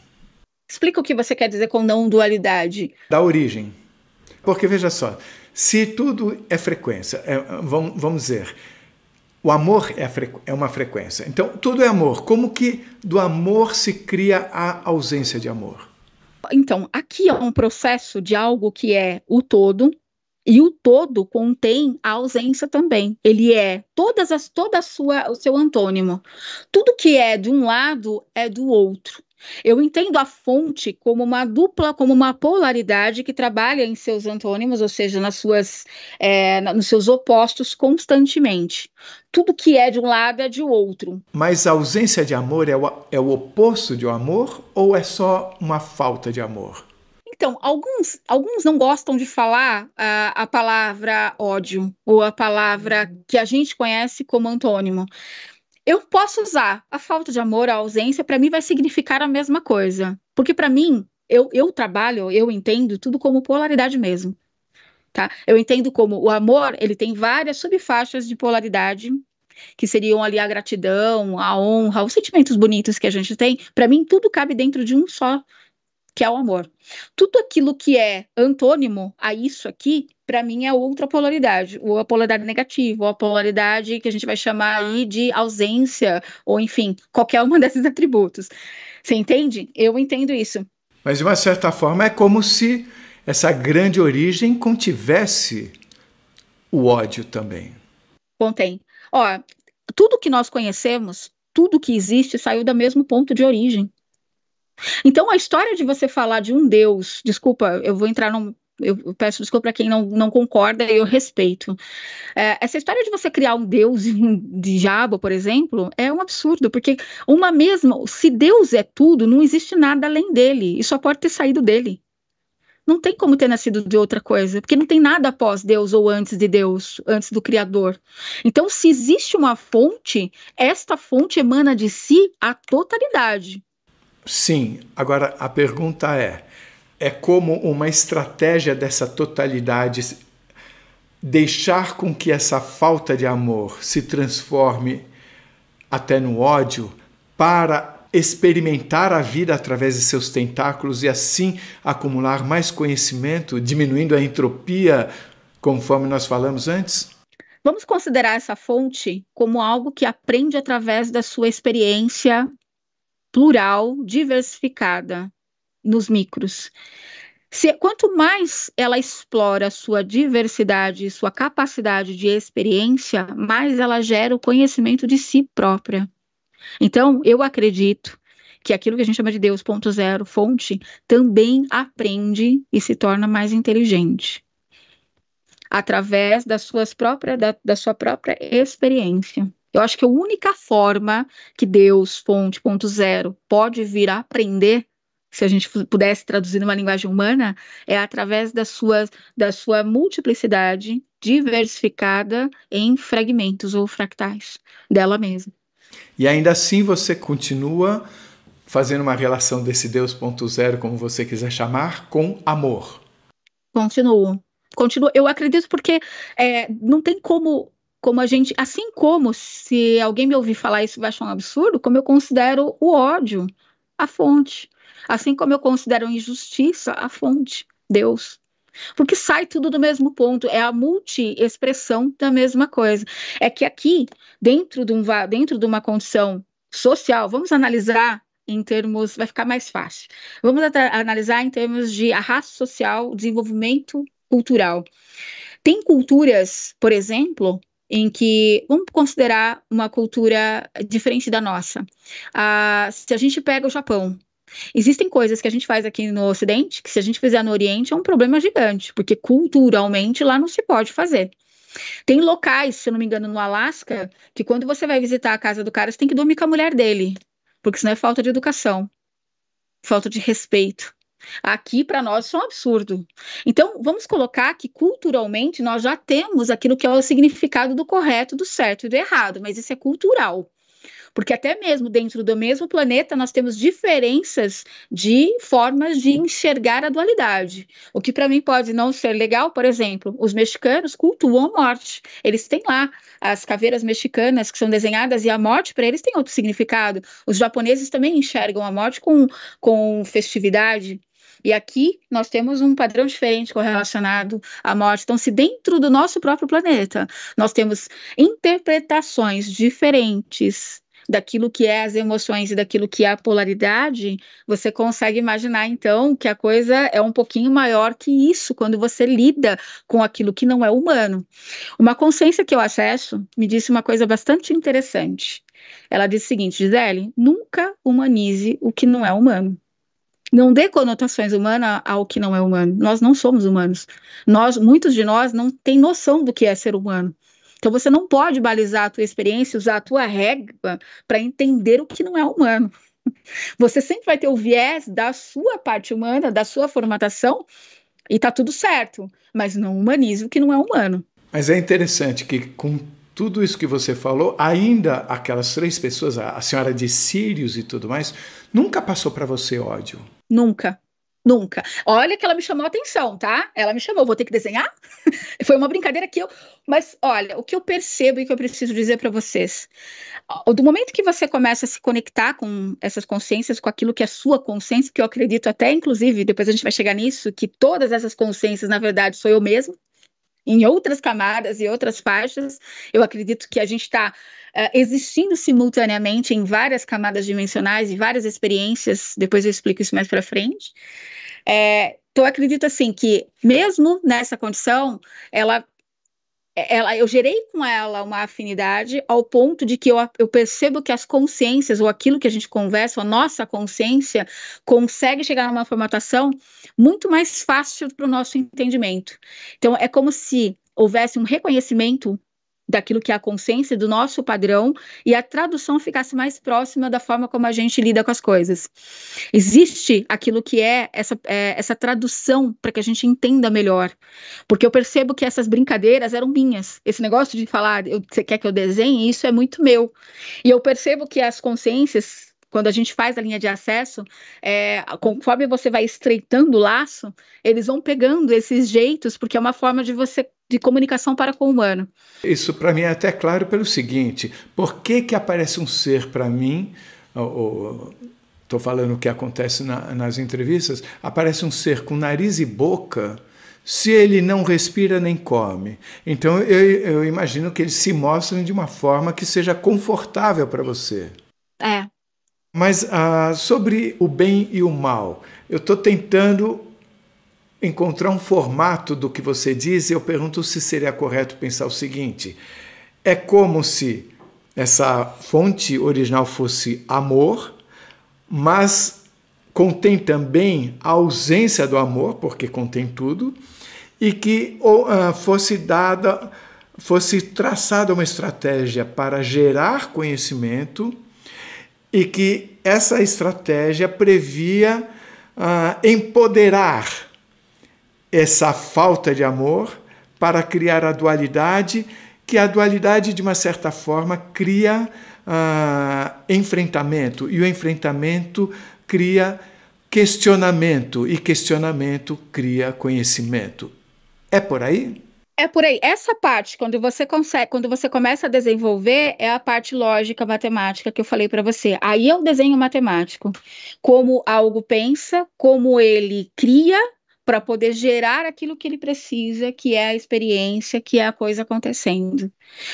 Explica o que você quer dizer com não dualidade. Da origem. Porque veja só, se tudo é frequência, é, vamos, vamos dizer, o amor é, é, uma frequência. Então, tudo é amor. Como que do amor se cria a ausência de amor? Então, aqui é um processo de algo que é o todo, e o todo contém a ausência também. Ele é todas as toda a sua o seu antônimo. Tudo que é de um lado é do outro. Eu entendo a fonte como uma dupla, como uma polaridade que trabalha em seus antônimos, ou seja, nas suas, é, nos seus opostos constantemente. Tudo que é de um lado é de outro. Mas a ausência de amor é o, é o oposto de um amor ou é só uma falta de amor? Então, alguns, alguns não gostam de falar a, a palavra ódio ou a palavra que a gente conhece como antônimo. Eu posso usar a falta de amor, a ausência, para mim vai significar a mesma coisa. Porque para mim, eu, eu trabalho, eu entendo tudo como polaridade mesmo. Tá? Eu entendo como o amor, ele tem várias subfaixas de polaridade, que seriam ali a gratidão, a honra, os sentimentos bonitos que a gente tem. Para mim, tudo cabe dentro de um só que é o amor. Tudo aquilo que é antônimo a isso aqui, para mim é outra polaridade, ou a polaridade negativa, ou a polaridade que a gente vai chamar aí de ausência, ou enfim, qualquer uma desses atributos. Você entende? Eu entendo isso. Mas de uma certa forma é como se essa grande origem contivesse o ódio também. Contém. Ó, tudo que nós conhecemos, tudo que existe saiu do mesmo ponto de origem. Então, a história de você falar de um Deus, desculpa, eu vou entrar num eu peço desculpa para quem não, não concorda, eu respeito. É, essa história de você criar um Deus e um diabo, por exemplo, é um absurdo, porque uma mesma, se Deus é tudo, não existe nada além dele, e só pode ter saído dele. Não tem como ter nascido de outra coisa, porque não tem nada após Deus ou antes de Deus, antes do Criador. Então, se existe uma fonte, esta fonte emana de si a totalidade. Sim, agora a pergunta é: é como uma estratégia dessa totalidade deixar com que essa falta de amor se transforme até no ódio para experimentar a vida através de seus tentáculos e assim acumular mais conhecimento, diminuindo a entropia, conforme nós falamos antes? Vamos considerar essa fonte como algo que aprende através da sua experiência plural, diversificada nos micros. Se, quanto mais ela explora sua diversidade, sua capacidade de experiência, mais ela gera o conhecimento de si própria. Então, eu acredito que aquilo que a gente chama de Deus zero fonte, também aprende e se torna mais inteligente através da suas própria da, da sua própria experiência. Eu acho que a única forma que Deus, ponto zero, pode vir a aprender, se a gente pudesse traduzir numa linguagem humana, é através da sua, da sua multiplicidade diversificada em fragmentos ou fractais dela mesma. E ainda assim você continua fazendo uma relação desse Deus ponto zero, como você quiser chamar, com amor. Continuo. Continuo. Eu acredito porque é, não tem como como a gente, assim como se alguém me ouvir falar isso vai achar um absurdo, como eu considero o ódio a fonte, assim como eu considero a injustiça a fonte, Deus. Porque sai tudo do mesmo ponto, é a multi-expressão da mesma coisa. É que aqui, dentro de, um, dentro de uma condição social, vamos analisar em termos, vai ficar mais fácil. Vamos analisar em termos de arrasto social, desenvolvimento cultural. Tem culturas, por exemplo, em que vamos considerar uma cultura diferente da nossa. Ah, se a gente pega o Japão, Existem coisas que a gente faz aqui no Ocidente que, se a gente fizer no Oriente, é um problema gigante, porque culturalmente lá não se pode fazer. Tem locais, se eu não me engano, no Alasca, que quando você vai visitar a casa do cara, você tem que dormir com a mulher dele, porque senão é falta de educação, falta de respeito. Aqui para nós isso é um absurdo. Então, vamos colocar que culturalmente nós já temos aquilo que é o significado do correto, do certo e do errado, mas isso é cultural. Porque até mesmo dentro do mesmo planeta nós temos diferenças de formas de enxergar a dualidade. O que para mim pode não ser legal, por exemplo, os mexicanos cultuam a morte. Eles têm lá as caveiras mexicanas que são desenhadas e a morte para eles tem outro significado. Os japoneses também enxergam a morte com, com festividade. E aqui nós temos um padrão diferente correlacionado à morte. Então, se dentro do nosso próprio planeta nós temos interpretações diferentes daquilo que é as emoções e daquilo que é a polaridade, você consegue imaginar então que a coisa é um pouquinho maior que isso quando você lida com aquilo que não é humano. Uma consciência que eu acesso me disse uma coisa bastante interessante. Ela disse o seguinte, Gisele, nunca humanize o que não é humano não dê conotações humanas ao que não é humano. Nós não somos humanos. Nós, muitos de nós, não tem noção do que é ser humano. Então você não pode balizar a tua experiência, usar a tua régua para entender o que não é humano. Você sempre vai ter o viés da sua parte humana, da sua formatação, e tá tudo certo, mas não humanize o que não é humano. Mas é interessante que com tudo isso que você falou, ainda aquelas três pessoas, a senhora de Sírios e tudo mais, nunca passou para você ódio. Nunca. Nunca. Olha que ela me chamou a atenção, tá? Ela me chamou, vou ter que desenhar? Foi uma brincadeira que eu. Mas olha, o que eu percebo e que eu preciso dizer para vocês: do momento que você começa a se conectar com essas consciências, com aquilo que é sua consciência, que eu acredito até, inclusive, depois a gente vai chegar nisso, que todas essas consciências, na verdade, sou eu mesmo, em outras camadas e outras faixas. Eu acredito que a gente está uh, eh, existindo simultaneamente em várias camadas dimensionais e várias experiências. Depois eu explico isso mais para frente. É, então, eu acredito assim que, mesmo nessa condição, ela é, ela, eu gerei com ela uma afinidade ao ponto de que eu, eu percebo que as consciências, ou aquilo que a gente conversa, a nossa consciência, consegue chegar numa formatação muito mais fácil para o nosso entendimento. Então, é como se houvesse um reconhecimento daquilo que é a consciência, do nosso padrão, e a tradução ficasse mais próxima da forma como a gente lida com as coisas. Existe aquilo que é essa, é, essa tradução para que a gente entenda melhor. Porque eu percebo que essas brincadeiras eram minhas. Esse negócio de falar, eu, você quer que eu desenhe? Isso é muito meu. E eu percebo que as consciências quando a gente faz a linha de acesso, é, conforme você vai estreitando o laço, eles vão pegando esses jeitos, porque é uma forma de você de comunicação para com o humano. Isso para mim é até claro pelo seguinte: por que, que aparece um ser para mim? Estou falando o que acontece na, nas entrevistas. Aparece um ser com nariz e boca se ele não respira nem come. Então eu, eu imagino que eles se mostrem de uma forma que seja confortável para você. É. Mas ah, sobre o bem e o mal, eu estou tentando encontrar um formato do que você diz, eu pergunto se seria correto pensar o seguinte: é como se essa fonte original fosse amor, mas contém também a ausência do amor, porque contém tudo, e que ou, uh, fosse dada, fosse traçada uma estratégia para gerar conhecimento e que essa estratégia previa uh, empoderar essa falta de amor para criar a dualidade, que a dualidade, de uma certa forma, cria ah, enfrentamento, e o enfrentamento cria questionamento, e questionamento cria conhecimento. É por aí? É por aí. Essa parte, quando você consegue, quando você começa a desenvolver, é a parte lógica matemática que eu falei para você. Aí é o desenho matemático. Como algo pensa, como ele cria para poder gerar aquilo que ele precisa, que é a experiência, que é a coisa acontecendo.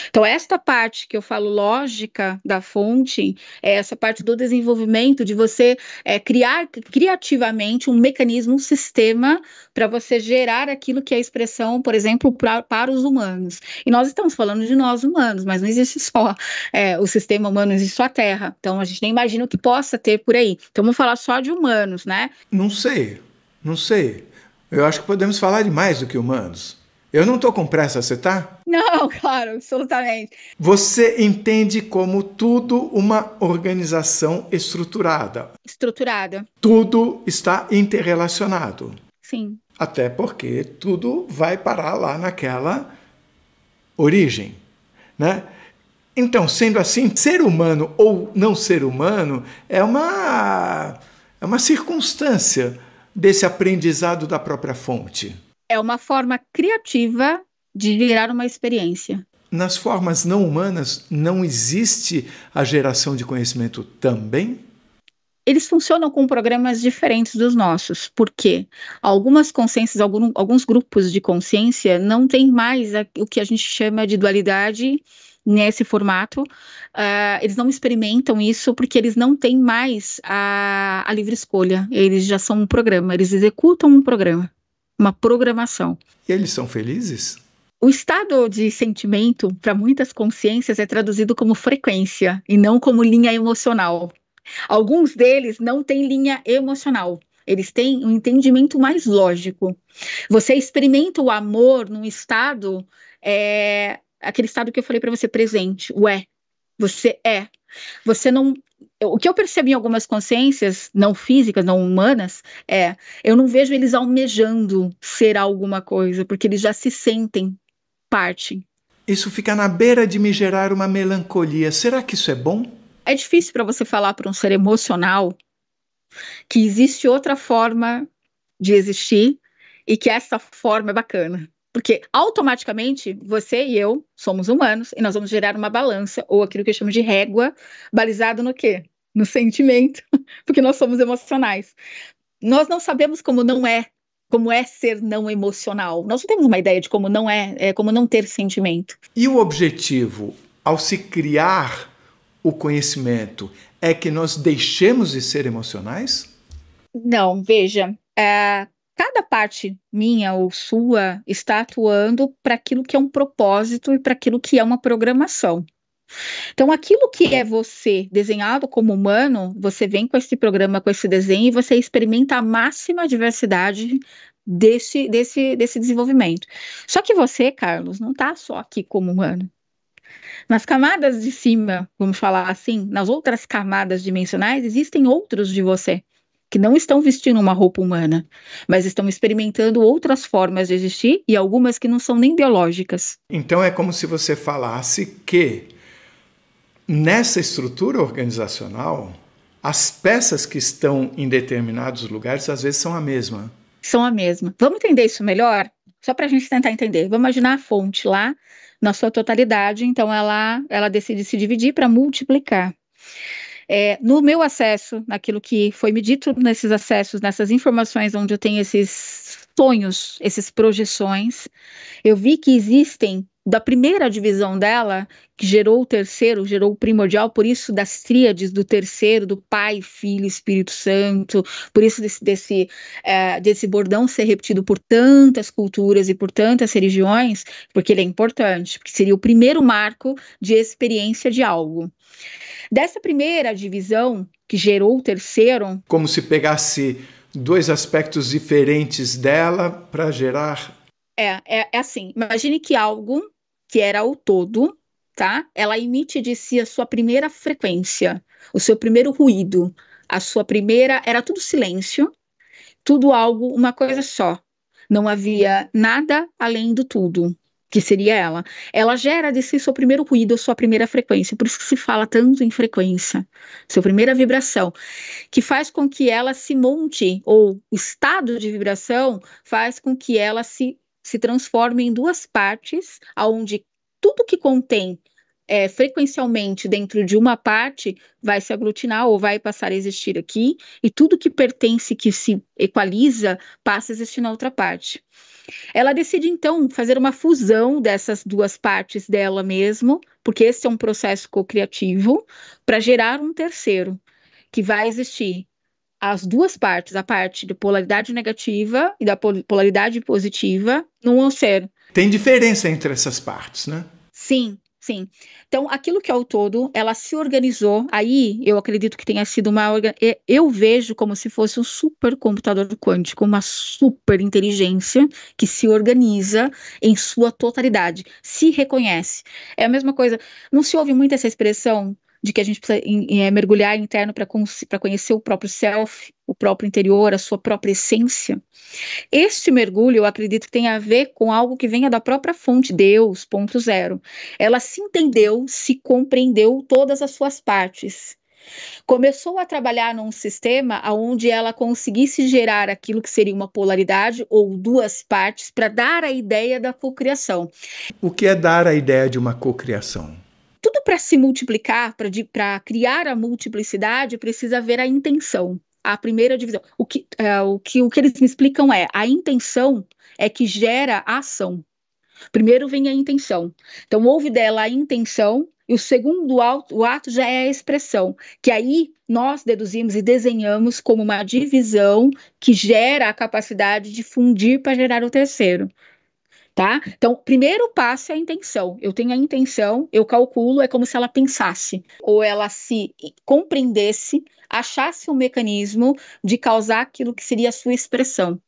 Então, esta parte que eu falo lógica da fonte, é essa parte do desenvolvimento, de você é, criar criativamente um mecanismo, um sistema para você gerar aquilo que é a expressão, por exemplo, pra, para os humanos. E nós estamos falando de nós humanos, mas não existe só é, o sistema humano, existe só a Terra. Então, a gente nem imagina o que possa ter por aí. Então, vamos falar só de humanos, né? Não sei, não sei eu acho que podemos falar de mais do que humanos. Eu não estou com pressa, você está? Não, claro, absolutamente. Você entende como tudo uma organização estruturada. Estruturada. Tudo está interrelacionado. Sim. Até porque tudo vai parar lá naquela origem, né? Então, sendo assim, ser humano ou não ser humano é uma é uma circunstância desse aprendizado da própria fonte? É uma forma criativa de gerar uma experiência. Nas formas não humanas, não existe a geração de conhecimento também? Eles funcionam com programas diferentes dos nossos, porque algumas consciências, algum, alguns grupos de consciência não têm mais a, o que a gente chama de dualidade nesse formato. Uh, eles não experimentam isso porque eles não têm mais a, a livre escolha. Eles já são um programa, eles executam um programa, uma programação. E eles são felizes? O estado de sentimento, para muitas consciências, é traduzido como frequência e não como linha emocional. Alguns deles não têm linha emocional. Eles têm um entendimento mais lógico. Você experimenta o amor num estado é, aquele estado que eu falei para você presente, o é. Você é. Você não o que eu percebo em algumas consciências não físicas, não humanas, é eu não vejo eles almejando ser alguma coisa, porque eles já se sentem parte. Isso fica na beira de me gerar uma melancolia. Será que isso é bom? É difícil para você falar para um ser emocional que existe outra forma de existir e que essa forma é bacana. Porque automaticamente você e eu somos humanos e nós vamos gerar uma balança, ou aquilo que eu chamo de régua, balizado no quê? No sentimento, porque nós somos emocionais. Nós não sabemos como não é, como é ser não emocional. Nós não temos uma ideia de como não é, é como não ter sentimento. E o objetivo ao se criar o conhecimento é que nós deixemos de ser emocionais? Não, veja, é, cada parte minha ou sua está atuando para aquilo que é um propósito e para aquilo que é uma programação. Então, aquilo que é você desenhado como humano, você vem com esse programa, com esse desenho e você experimenta a máxima diversidade desse, desse, desse desenvolvimento. Só que você, Carlos, não está só aqui como humano. Nas camadas de cima, vamos falar assim, nas outras camadas dimensionais, existem outros de você que não estão vestindo uma roupa humana, mas estão experimentando outras formas de existir e algumas que não são nem biológicas. Então é como se você falasse que nessa estrutura organizacional, as peças que estão em determinados lugares às vezes são a mesma. São a mesma. Vamos entender isso melhor? Só para a gente tentar entender. Vamos imaginar a fonte lá na sua totalidade, então ela, ela decide se dividir para multiplicar é, no meu acesso, naquilo que foi me dito nesses acessos, nessas informações onde eu tenho esses sonhos, essas projeções, eu vi que existem da primeira divisão dela, que gerou o terceiro, gerou o primordial, por isso das tríades do terceiro, do Pai, Filho, Espírito Santo, por isso desse, desse, é, desse bordão ser repetido por tantas culturas e por tantas religiões, porque ele é importante, porque seria o primeiro marco de experiência de algo. Dessa primeira divisão, que gerou o terceiro. Como se pegasse dois aspectos diferentes dela para gerar. É, é, é assim: imagine que algo que era o todo, tá? Ela emite de si a sua primeira frequência, o seu primeiro ruído, a sua primeira era tudo silêncio, tudo algo, uma coisa só. Não havia nada além do tudo, que seria ela. Ela gera de si seu primeiro ruído, sua primeira frequência. Por isso que se fala tanto em frequência, sua primeira vibração, que faz com que ela se monte, ou estado de vibração faz com que ela se se transforma em duas partes, onde tudo que contém é, frequencialmente dentro de uma parte vai se aglutinar ou vai passar a existir aqui, e tudo que pertence, que se equaliza, passa a existir na outra parte. Ela decide então fazer uma fusão dessas duas partes dela mesmo, porque esse é um processo co-criativo, para gerar um terceiro que vai existir as duas partes, a parte de polaridade negativa e da polaridade positiva, num ser. Tem diferença entre essas partes, né? Sim, sim. Então, aquilo que é o todo, ela se organizou. Aí, eu acredito que tenha sido uma. Eu vejo como se fosse um supercomputador quântico, uma super inteligência que se organiza em sua totalidade, se reconhece. É a mesma coisa. Não se ouve muito essa expressão de que a gente precisa em, é, mergulhar interno para conhecer o próprio self, o próprio interior, a sua própria essência. Este mergulho, eu acredito tem a ver com algo que venha da própria fonte, Deus, ponto zero. Ela se entendeu, se compreendeu todas as suas partes. Começou a trabalhar num sistema onde ela conseguisse gerar aquilo que seria uma polaridade ou duas partes para dar a ideia da cocriação. O que é dar a ideia de uma cocriação? tudo para se multiplicar, para criar a multiplicidade, precisa haver a intenção. A primeira divisão. O que, é, o, que, o que eles me explicam é a intenção é que gera a ação. Primeiro vem a intenção. Então, houve dela a intenção, e o segundo ato, o ato já é a expressão, que aí nós deduzimos e desenhamos como uma divisão que gera a capacidade de fundir para gerar o terceiro tá? Então, primeiro passo é a intenção. Eu tenho a intenção, eu calculo, é como se ela pensasse, ou ela se compreendesse, achasse um mecanismo de causar aquilo que seria a sua expressão.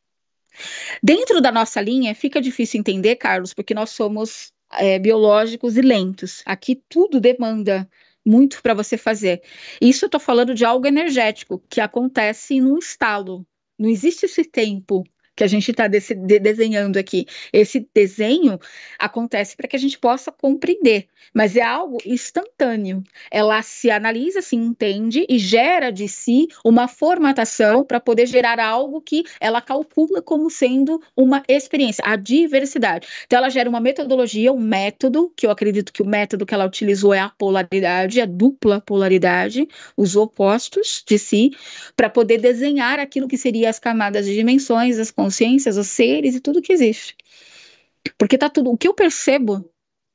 Dentro da nossa linha, fica difícil entender, Carlos, porque nós somos é, biológicos e lentos. Aqui tudo demanda muito para você fazer. Isso eu estou falando de algo energético que acontece num estalo. Não existe esse tempo que a gente está de desenhando aqui. Esse desenho acontece para que a gente possa compreender, mas é algo instantâneo. Ela se analisa, se entende e gera de si uma formatação para poder gerar algo que ela calcula como sendo uma experiência, a diversidade. Então, ela gera uma metodologia, um método, que eu acredito que o método que ela utilizou é a polaridade, a dupla polaridade, os opostos de si, para poder desenhar aquilo que seria as camadas de dimensões, as consciências, os seres e tudo que existe. Porque tá tudo, o que eu percebo,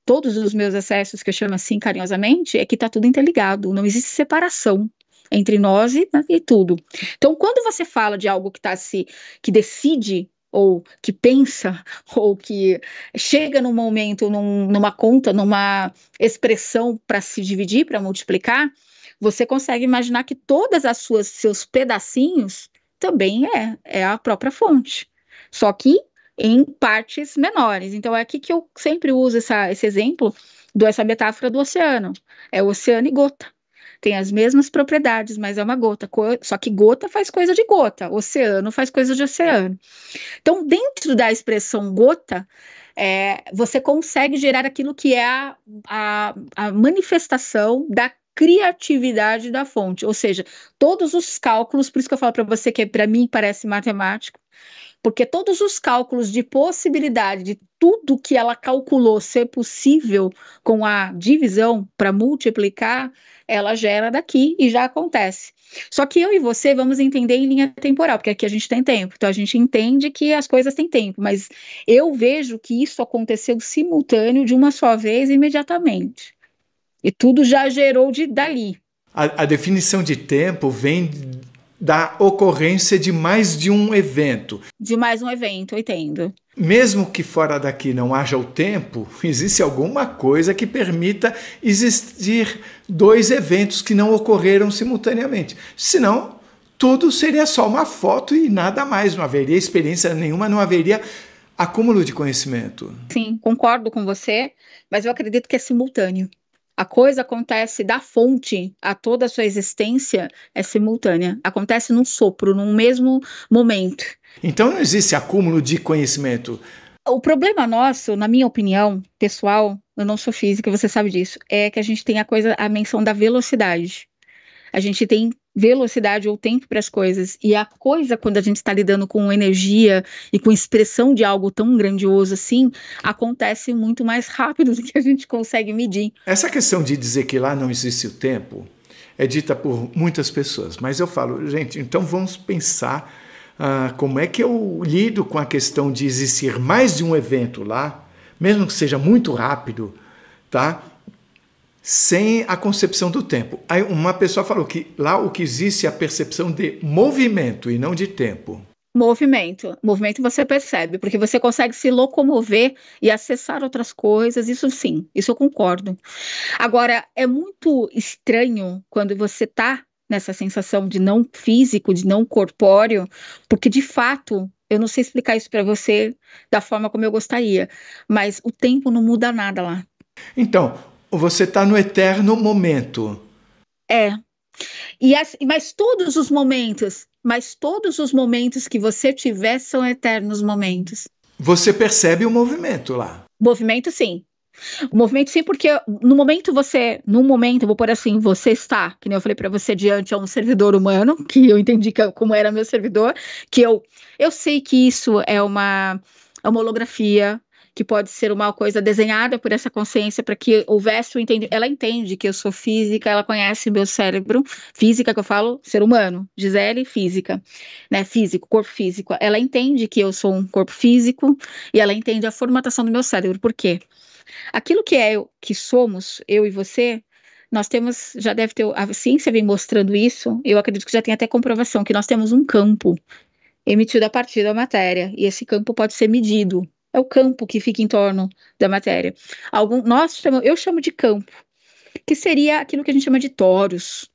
todos os meus excessos que eu chamo assim carinhosamente, é que tá tudo interligado, não existe separação entre nós e, né, e tudo. Então, quando você fala de algo que tá se que decide ou que pensa, ou que chega num momento, num, numa conta, numa expressão para se dividir, para multiplicar, você consegue imaginar que todas as suas seus pedacinhos também é, é a própria fonte. Só que em partes menores. Então é aqui que eu sempre uso essa, esse exemplo dessa metáfora do oceano. É oceano e gota. Tem as mesmas propriedades, mas é uma gota. Só que gota faz coisa de gota, oceano faz coisa de oceano. Então, dentro da expressão gota, é, você consegue gerar aquilo que é a, a, a manifestação da criatividade da fonte, ou seja, todos os cálculos, por isso que eu falo para você que para mim parece matemático, porque todos os cálculos de possibilidade de tudo que ela calculou ser possível com a divisão para multiplicar, ela gera daqui e já acontece. Só que eu e você vamos entender em linha temporal, porque aqui a gente tem tempo, então a gente entende que as coisas têm tempo, mas eu vejo que isso aconteceu simultâneo de uma só vez imediatamente. E tudo já gerou de dali. A, a definição de tempo vem da ocorrência de mais de um evento. De mais um evento, entendo. Mesmo que fora daqui não haja o tempo, existe alguma coisa que permita existir dois eventos que não ocorreram simultaneamente. Senão, tudo seria só uma foto e nada mais. Não haveria experiência nenhuma, não haveria acúmulo de conhecimento. Sim, concordo com você, mas eu acredito que é simultâneo. A coisa acontece da fonte a toda a sua existência é simultânea. Acontece num sopro, num mesmo momento. Então não existe acúmulo de conhecimento. O problema nosso, na minha opinião pessoal, eu não sou física, você sabe disso, é que a gente tem a coisa, a menção da velocidade. A gente tem velocidade ou tempo para as coisas. E a coisa, quando a gente está lidando com energia e com expressão de algo tão grandioso assim, acontece muito mais rápido do que a gente consegue medir. Essa questão de dizer que lá não existe o tempo é dita por muitas pessoas, mas eu falo, gente, então vamos pensar ah, como é que eu lido com a questão de existir mais de um evento lá, mesmo que seja muito rápido, tá? sem a concepção do tempo. Aí uma pessoa falou que lá o que existe é a percepção de movimento e não de tempo. Movimento. Movimento você percebe, porque você consegue se locomover e acessar outras coisas, isso sim, isso eu concordo. Agora, é muito estranho quando você está nessa sensação de não físico, de não corpóreo, porque de fato eu não sei explicar isso para você da forma como eu gostaria, mas o tempo não muda nada lá. Então, você está no eterno momento. É. E as, mas todos os momentos, mas todos os momentos que você tiver são eternos momentos. Você percebe o movimento lá? Movimento sim. O movimento sim, porque no momento você, no momento, vou pôr assim, você está, que nem eu falei para você diante a um servidor humano, que eu entendi que, como era meu servidor, que eu eu sei que isso é uma, é uma holografia, que pode ser uma coisa desenhada por essa consciência para que houvesse o entendimento. Ela entende que eu sou física, ela conhece meu cérebro, física que eu falo, ser humano, Gisele, física, né? Físico, corpo físico. Ela entende que eu sou um corpo físico e ela entende a formatação do meu cérebro. Por quê? Aquilo que é que somos, eu e você, nós temos, já deve ter, a ciência vem mostrando isso, eu acredito que já tem até comprovação, que nós temos um campo emitido a partir da matéria, e esse campo pode ser medido, é o campo que fica em torno da matéria. Algum, nós chamamos, eu chamo de campo, que seria aquilo que a gente chama de toros,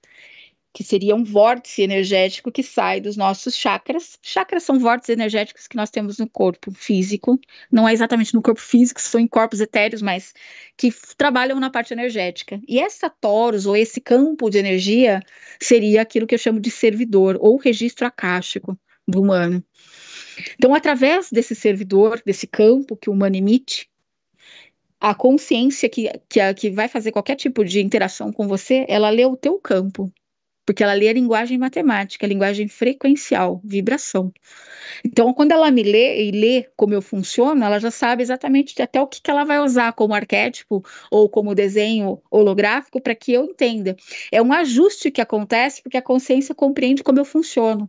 que seria um vórtice energético que sai dos nossos chakras. Chakras são vórtices energéticos que nós temos no corpo físico, não é exatamente no corpo físico, são em corpos etéreos, mas que trabalham na parte energética. E essa toros, ou esse campo de energia, seria aquilo que eu chamo de servidor, ou registro acástico do humano. Então, através desse servidor, desse campo que o humano emite, a consciência que, que, que vai fazer qualquer tipo de interação com você, ela lê o teu campo, porque ela lê a linguagem matemática, a linguagem frequencial, vibração. Então, quando ela me lê e lê como eu funciono, ela já sabe exatamente até o que, que ela vai usar como arquétipo ou como desenho holográfico para que eu entenda. É um ajuste que acontece porque a consciência compreende como eu funciono.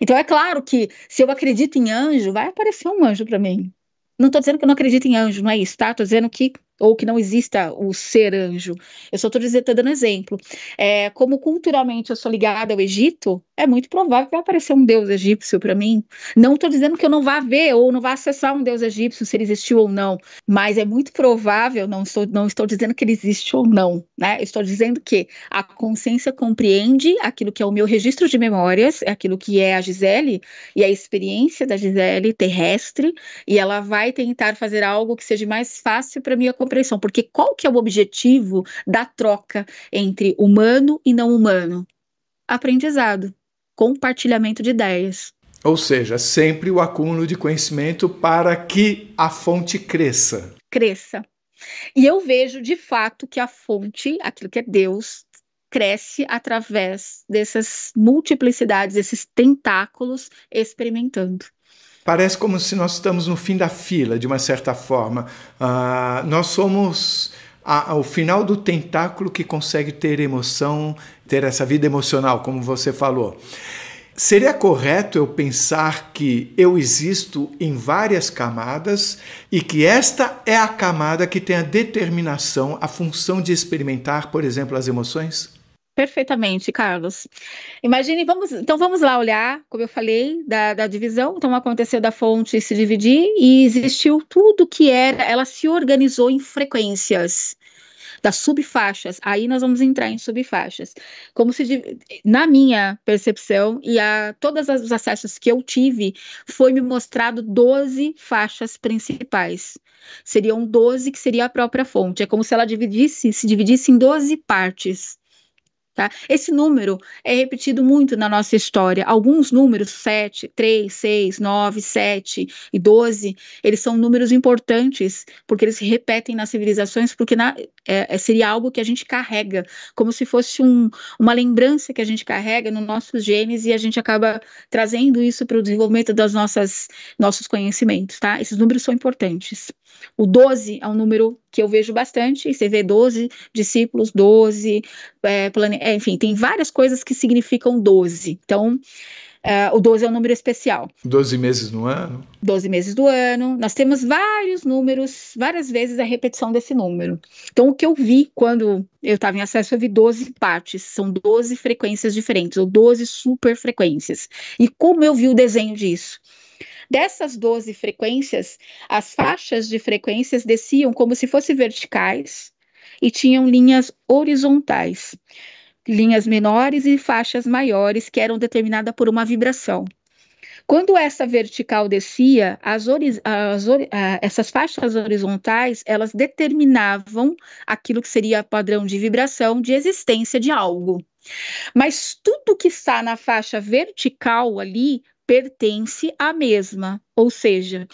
Então é claro que se eu acredito em anjo, vai aparecer um anjo para mim. Não estou dizendo que eu não acredito em anjo, não é isso, tá? Estou dizendo que ou que não exista o ser anjo. Eu só estou dizendo, dando exemplo. É, como culturalmente eu sou ligada ao Egito, é muito provável que vai aparecer um deus egípcio para mim. Não estou dizendo que eu não vá ver ou não vá acessar um deus egípcio, se ele existiu ou não, mas é muito provável, não estou, não estou dizendo que ele existe ou não, né? estou dizendo que a consciência compreende aquilo que é o meu registro de memórias, é aquilo que é a Gisele e a experiência da Gisele terrestre, e ela vai tentar fazer algo que seja mais fácil para mim compreensão, porque qual que é o objetivo da troca entre humano e não humano? Aprendizado, compartilhamento de ideias. Ou seja, sempre o acúmulo de conhecimento para que a fonte cresça. Cresça. E eu vejo de fato que a fonte, aquilo que é Deus, cresce através dessas multiplicidades, esses tentáculos experimentando. Parece como se nós estamos no fim da fila, de uma certa forma. Uh, nós somos a, ao final do tentáculo que consegue ter emoção, ter essa vida emocional, como você falou. Seria correto eu pensar que eu existo em várias camadas e que esta é a camada que tem a determinação, a função de experimentar, por exemplo, as emoções? Perfeitamente, Carlos. Imagine, vamos, então vamos lá olhar, como eu falei, da, da divisão. Então aconteceu da fonte se dividir e existiu tudo que era, ela se organizou em frequências das subfaixas. Aí nós vamos entrar em subfaixas. Como se na minha percepção e a todos os acessos que eu tive, foi me mostrado 12 faixas principais. Seriam 12 que seria a própria fonte. É como se ela dividisse, se dividisse em 12 partes. Tá? Esse número é repetido muito na nossa história. Alguns números, 7, 3, 6, 9, 7 e 12, eles são números importantes, porque eles se repetem nas civilizações, porque na, é, é, seria algo que a gente carrega, como se fosse um, uma lembrança que a gente carrega nos nossos genes e a gente acaba trazendo isso para o desenvolvimento dos nossos conhecimentos, tá? Esses números são importantes. O 12 é um número que eu vejo bastante, você vê 12 discípulos, 12, é, plane... é, enfim, tem várias coisas que significam 12. Então, Uh, o 12 é um número especial. 12 meses no ano? 12 meses do ano. Nós temos vários números, várias vezes a repetição desse número. Então, o que eu vi quando eu estava em acesso, eu vi 12 partes, são 12 frequências diferentes, ou 12 frequências. E como eu vi o desenho disso? Dessas 12 frequências, as faixas de frequências desciam como se fossem verticais e tinham linhas horizontais linhas menores e faixas maiores que eram determinadas por uma vibração. Quando essa vertical descia, as as essas faixas horizontais elas determinavam aquilo que seria padrão de vibração de existência de algo. Mas tudo que está na faixa vertical ali pertence à mesma, ou seja,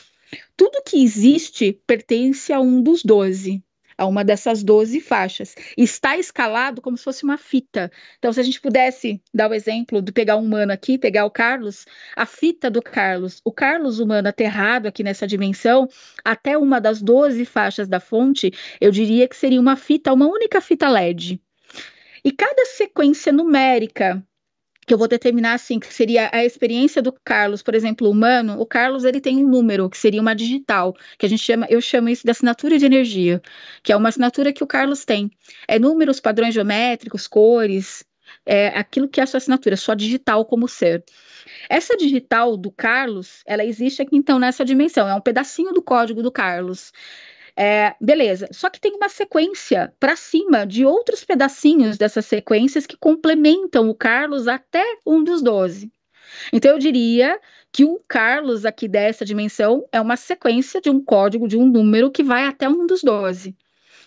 tudo que existe pertence a um dos doze a uma dessas 12 faixas. Está escalado como se fosse uma fita. Então, se a gente pudesse dar o exemplo de pegar um humano aqui, pegar o Carlos, a fita do Carlos, o Carlos humano aterrado aqui nessa dimensão, até uma das 12 faixas da fonte, eu diria que seria uma fita, uma única fita LED. E cada sequência numérica que eu vou determinar assim, que seria a experiência do Carlos, por exemplo, humano, o Carlos ele tem um número, que seria uma digital, que a gente chama, eu chamo isso de assinatura de energia, que é uma assinatura que o Carlos tem. É números, padrões geométricos, cores, é aquilo que é a sua assinatura, sua digital como ser. Essa digital do Carlos, ela existe aqui então nessa dimensão, é um pedacinho do código do Carlos. É, beleza. Só que tem uma sequência para cima de outros pedacinhos dessas sequências que complementam o Carlos até um dos doze. Então eu diria que o Carlos aqui dessa dimensão é uma sequência de um código de um número que vai até um dos doze.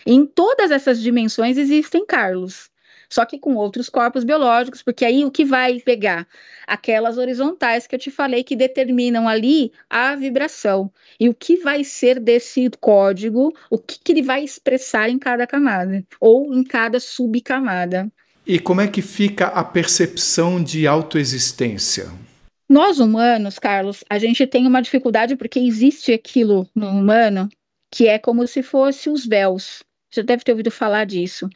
Em todas essas dimensões existem Carlos só que com outros corpos biológicos, porque aí o que vai pegar? Aquelas horizontais que eu te falei que determinam ali a vibração. E o que vai ser desse código, o que, que ele vai expressar em cada camada, ou em cada subcamada. E como é que fica a percepção de autoexistência? Nós humanos, Carlos, a gente tem uma dificuldade porque existe aquilo no humano que é como se fosse os véus. Você deve ter ouvido falar disso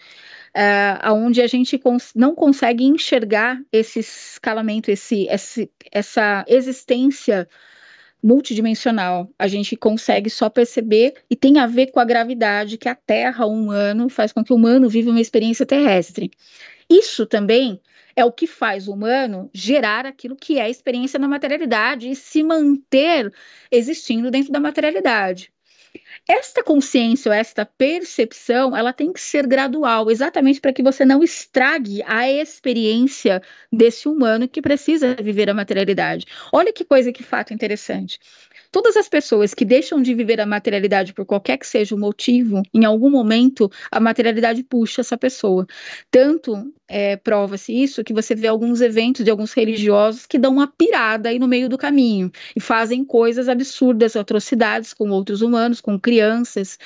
uh, ah, onde a gente cons não consegue enxergar esse escalamento, esse, esse, essa existência multidimensional. A gente consegue só perceber e tem a ver com a gravidade que a Terra, o humano, faz com que o humano viva uma experiência terrestre. Isso também é o que faz o humano gerar aquilo que é a experiência na materialidade e se manter existindo dentro da materialidade. Esta consciência ou esta percepção, ela tem que ser gradual, exatamente para que você não estrague a experiência desse humano que precisa viver a materialidade. Olha que coisa, que fato interessante. Todas as pessoas que deixam de viver a materialidade por qualquer que seja o motivo, em algum momento a materialidade puxa essa pessoa. Tanto é, prova-se isso que você vê alguns eventos de alguns religiosos que dão uma pirada aí no meio do caminho e fazem coisas absurdas, atrocidades com outros humanos, com crianças.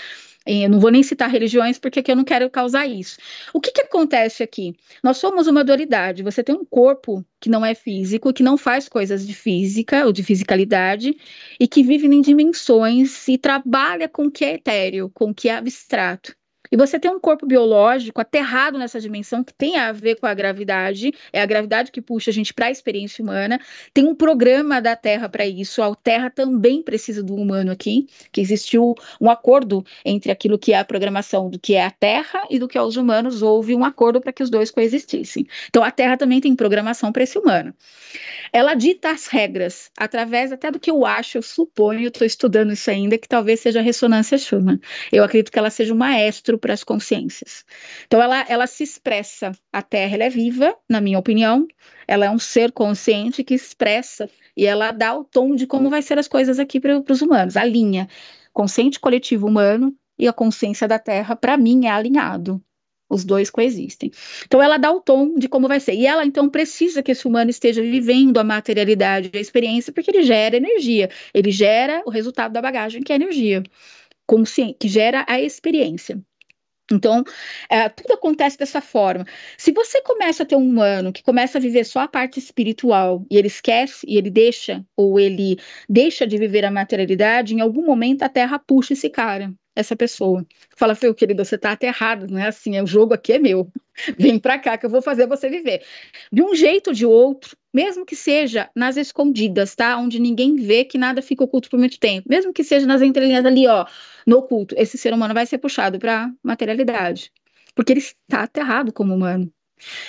Eh, eu não vou nem citar religiões porque aqui eu não quero causar isso. O que, que acontece aqui? Nós somos uma dualidade. Você tem um corpo que não é físico, que não faz coisas de física ou de fisicalidade e que vive em dimensões e trabalha com o que é etéreo, com o que é abstrato. E você tem um corpo biológico aterrado nessa dimensão que tem a ver com a gravidade, é a gravidade que puxa a gente para a experiência humana. Tem um programa da Terra para isso, a Terra também precisa do humano aqui, que existiu um acordo entre aquilo que é a programação do que é a Terra e do que é os humanos, houve um acordo para que os dois coexistissem. Então a Terra também tem programação para esse humano. Ela dita as regras através até do que eu acho, eu suponho, estou estudando isso ainda, que talvez seja a ressonância Schumann. Eu acredito que ela seja o maestro para as consciências. Então ela, ela se expressa, a Terra ela é viva, na minha opinião, ela é um ser consciente que expressa e ela dá o tom de como vai ser as coisas aqui para os humanos, a linha consciente coletivo humano e a consciência da Terra, para mim, é alinhado. Os dois coexistem. Então ela dá o tom de como vai ser. E ela então precisa que esse humano esteja vivendo a materialidade, a experiência, porque ele gera energia. Ele gera o resultado da bagagem, que é energia, consciente, que gera a experiência. Então, é, tudo acontece dessa forma. Se você começa a ter um humano que começa a viver só a parte espiritual e ele esquece e ele deixa, ou ele deixa de viver a materialidade, em algum momento a Terra puxa esse cara essa pessoa. Fala, Fio, querido você está aterrado não é assim, é, o jogo aqui é meu. Vem para cá que eu vou fazer você viver. De um jeito ou de outro, mesmo que seja nas escondidas, tá? Onde ninguém vê que nada fica oculto por muito tempo. Mesmo que seja nas entrelinhas ali, ó, no oculto, esse ser humano vai ser puxado para materialidade. Porque ele está aterrado como humano.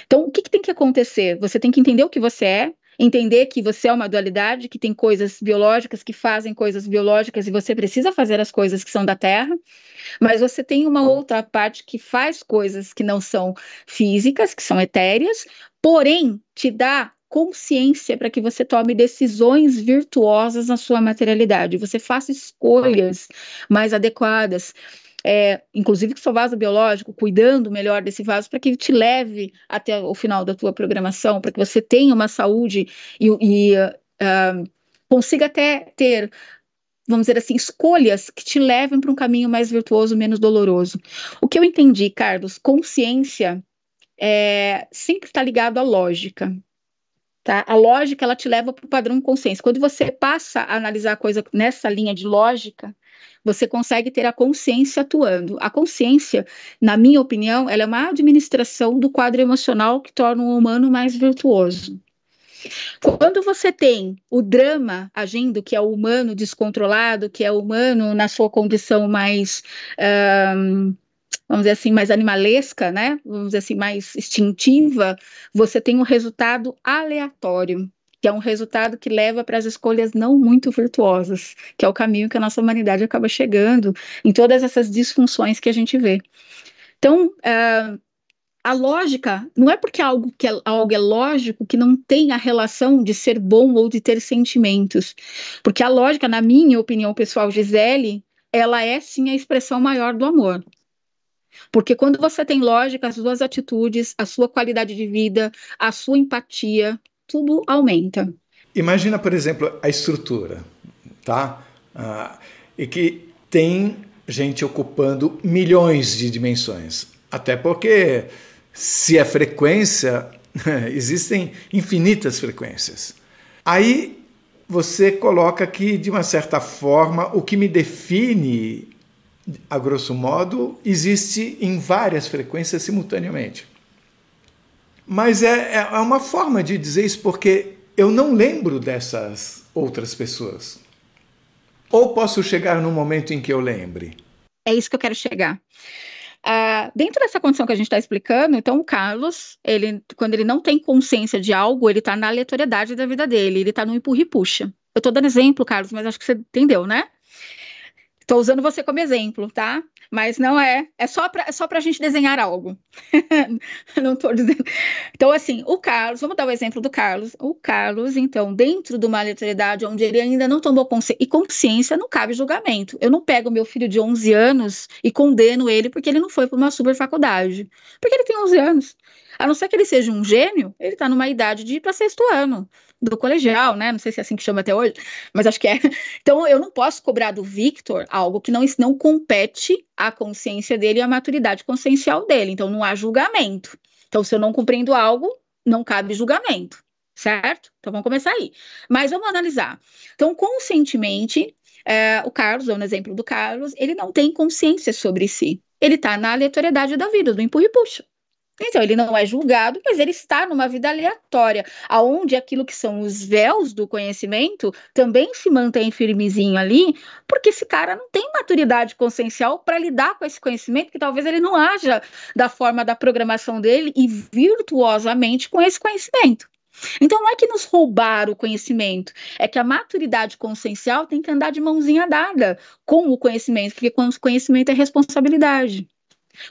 Então, o que, que tem que acontecer? Você tem que entender o que você é, entender que você é uma dualidade, que tem coisas biológicas que fazem coisas biológicas e você precisa fazer as coisas que são da Terra, mas você tem uma outra parte que faz coisas que não são físicas, que são etéreas, porém te dá consciência para que você tome decisões virtuosas na sua materialidade, você faça escolhas mais adequadas é, inclusive com seu vaso biológico, cuidando melhor desse vaso para que ele te leve até o final da tua programação, para que você tenha uma saúde e, e uh, consiga até ter vamos dizer assim, escolhas que te levem para um caminho mais virtuoso, menos doloroso. O que eu entendi, Carlos, consciência é, sempre está ligado à lógica. Tá? A lógica ela te leva para o padrão consciência. Quando você passa a analisar a coisa nessa linha de lógica, você consegue ter a consciência atuando. A consciência, na minha opinião, ela é uma administração do quadro emocional que torna o humano mais virtuoso. Quando você tem o drama agindo, que é o humano descontrolado, que é o humano na sua condição mais. Um, vamos dizer assim, mais animalesca, né? Vamos dizer assim, mais instintiva, você tem um resultado aleatório que é um resultado que leva para as escolhas não muito virtuosas, que é o caminho que a nossa humanidade acaba chegando em todas essas disfunções que a gente vê. Então, uh, a lógica não é porque algo, que é, algo é lógico que não tem a relação de ser bom ou de ter sentimentos. Porque a lógica, na minha opinião pessoal, Gisele, ela é sim a expressão maior do amor. Porque quando você tem lógica, as suas atitudes, a sua qualidade de vida, a sua empatia, tudo aumenta. Imagina, por exemplo, a estrutura, tá? Ah, e que tem gente ocupando milhões de dimensões. Até porque, se é frequência, existem infinitas frequências. Aí você coloca que, de uma certa forma, o que me define, a grosso modo, existe em várias frequências simultaneamente. Mas é, é, é uma forma de dizer isso porque eu não lembro dessas outras pessoas. Ou posso chegar no momento em que eu lembre? É isso que eu quero chegar. Uh, dentro dessa condição que a gente está explicando, então o Carlos, ele, quando ele não tem consciência de algo, ele está na aleatoriedade da vida dele, ele está no empurra e puxa. Eu estou dando exemplo, Carlos, mas acho que você entendeu, né? Estou usando você como exemplo, tá? mas não é. É só para é só a gente desenhar algo. não estou dizendo. Então, assim, o Carlos, vamos dar o exemplo do Carlos. O Carlos, então, dentro de uma letalidade onde ele ainda não tomou consciência, e consciência não cabe julgamento. Eu não pego meu filho de 11 anos e condeno ele porque ele não foi para uma super faculdade. Porque ele tem 11 anos. A não ser que ele seja um gênio, ele está numa idade de ir para sexto ano do colegial, né? Não sei se é assim que chama até hoje, mas acho que é. Então eu não posso cobrar do Victor algo que não, não compete à consciência dele e à maturidade consciencial dele. Então não há julgamento. Então, se eu não compreendo algo, não cabe julgamento, certo? Então vamos começar aí. Mas vamos analisar. Então, conscientemente, é, o Carlos, dando exemplo do Carlos, ele não tem consciência sobre si. Ele está na aleatoriedade da vida, do empurra e puxa. Então, ele não é julgado, mas ele está numa vida aleatória, aonde aquilo que são os véus do conhecimento também se mantém firmezinho ali, porque esse cara não tem maturidade consciencial para lidar com esse conhecimento, que talvez ele não haja da forma da programação dele e virtuosamente com esse conhecimento. Então não é que nos roubar o conhecimento, é que a maturidade consciencial tem que andar de mãozinha dada com o conhecimento, porque o conhecimento é responsabilidade.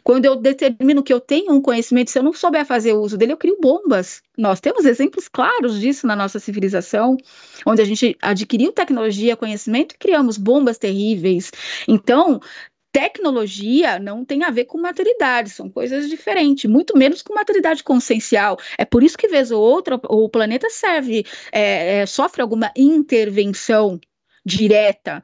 Quando eu determino que eu tenho um conhecimento, se eu não souber fazer uso dele, eu crio bombas. Nós temos exemplos claros disso na nossa civilização, onde a gente adquiriu tecnologia, conhecimento e criamos bombas terríveis. Então, tecnologia não tem a ver com maturidade, são coisas diferentes, muito menos com maturidade consciencial. É por isso que, vez ou outra, o planeta serve, é, é, sofre alguma intervenção direta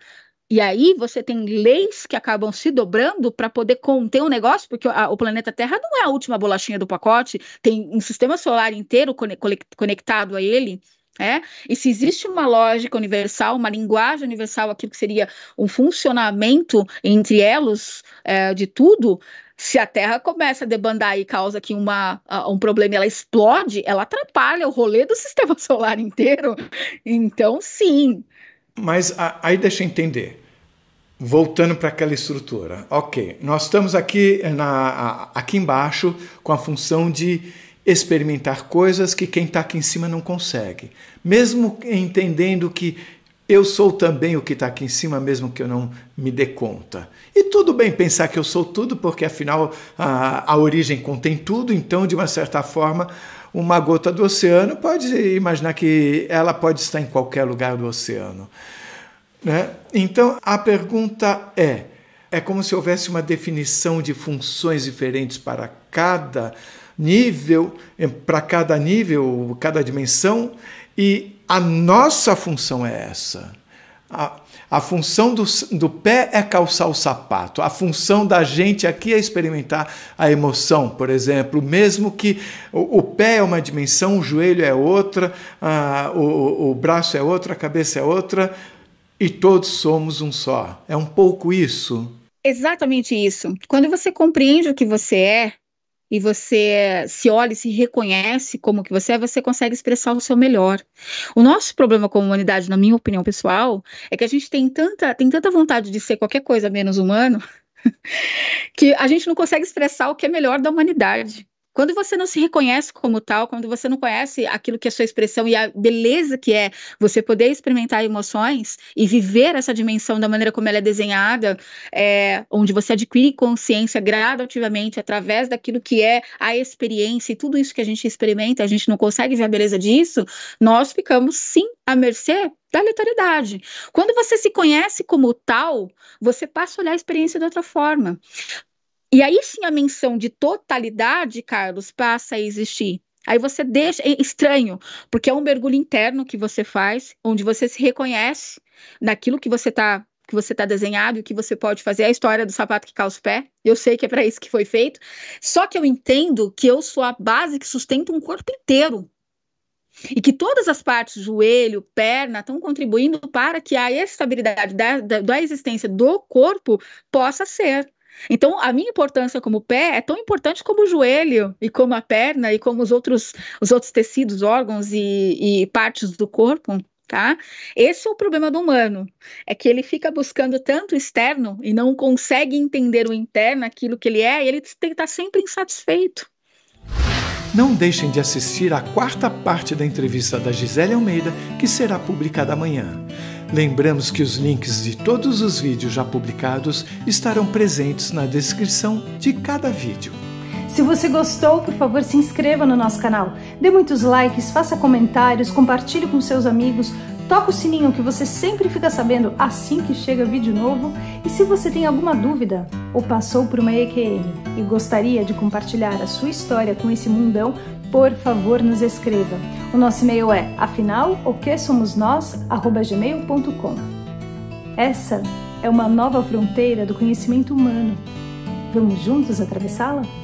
e aí você tem leis que acabam se dobrando para poder conter o um negócio, porque a, o planeta Terra não é a última bolachinha do pacote, tem um sistema solar inteiro conectado a ele. É? E se existe uma lógica universal, uma linguagem universal, aquilo que seria um funcionamento entre elos é, de tudo, se a Terra começa a debandar e causa aqui uma, um problema, ela explode, ela atrapalha o rolê do sistema solar inteiro. Então, sim. Mas aí deixa eu entender voltando para aquela estrutura. Ok, nós estamos aqui, na, aqui embaixo com a função de experimentar coisas que quem está aqui em cima não consegue. Mesmo entendendo que eu sou também o que está aqui em cima, mesmo que eu não me dê conta. E tudo bem pensar que eu sou tudo, porque afinal a, a origem contém tudo, então, de uma certa forma, uma gota do oceano pode imaginar que ela pode estar em qualquer lugar do oceano. Né? Então a pergunta é: é como se houvesse uma definição de funções diferentes para cada nível, para cada nível, cada dimensão, e a nossa função é essa. A, a função do, do pé é calçar o sapato, a função da gente aqui é experimentar a emoção, por exemplo, mesmo que o, o pé é uma dimensão, o joelho é outra, a, o, o braço é outra, a cabeça é outra, e todos somos um só. É um pouco isso. Exatamente isso. Quando você compreende o que você é e você se olha e se reconhece como que você é, você consegue expressar o seu melhor. O nosso problema como humanidade, na minha opinião pessoal, é que a gente tem tanta, tem tanta vontade de ser qualquer coisa menos humano que a gente não consegue expressar o que é melhor da humanidade. Quando você não se reconhece como tal, quando você não conhece aquilo que é sua expressão e a beleza que é você poder experimentar emoções e viver essa dimensão da maneira como ela é desenhada, é, onde você adquire consciência gradativamente através daquilo que é a experiência e tudo isso que a gente experimenta, a gente não consegue ver a beleza disso, nós ficamos sim à mercê da letalidade. Quando você se conhece como tal, você passa a olhar a experiência de outra forma. E aí sim a menção de totalidade, Carlos, passa a existir. Aí você deixa. É estranho, porque é um mergulho interno que você faz, onde você se reconhece naquilo que você está que você está desenhado e o que você pode fazer, é a história do sapato que calça o pé. Eu sei que é para isso que foi feito. Só que eu entendo que eu sou a base que sustenta um corpo inteiro. E que todas as partes, joelho, perna, estão contribuindo para que a estabilidade da, da, da existência do corpo possa ser. Então, a minha importância como pé é tão importante como o joelho, e como a perna, e como os outros, os outros tecidos, órgãos e, e partes do corpo. Tá? Esse é o problema do humano, é que ele fica buscando tanto o externo e não consegue entender o interno, aquilo que ele é, e ele tem que estar sempre insatisfeito. Não deixem de assistir à quarta parte da entrevista da Gisele Almeida, que será publicada amanhã. Lembramos que os links de todos os vídeos já publicados estarão presentes na descrição de cada vídeo. Se você gostou, por favor, se inscreva no nosso canal. Dê muitos likes, faça comentários, compartilhe com seus amigos, toque o sininho que você sempre fica sabendo assim que chega vídeo novo. E se você tem alguma dúvida ou passou por uma EQM e gostaria de compartilhar a sua história com esse mundão, por favor, nos escreva. O nosso e-mail é afinal o que somos nós, gmail.com. Essa é uma nova fronteira do conhecimento humano. Vamos juntos atravessá-la?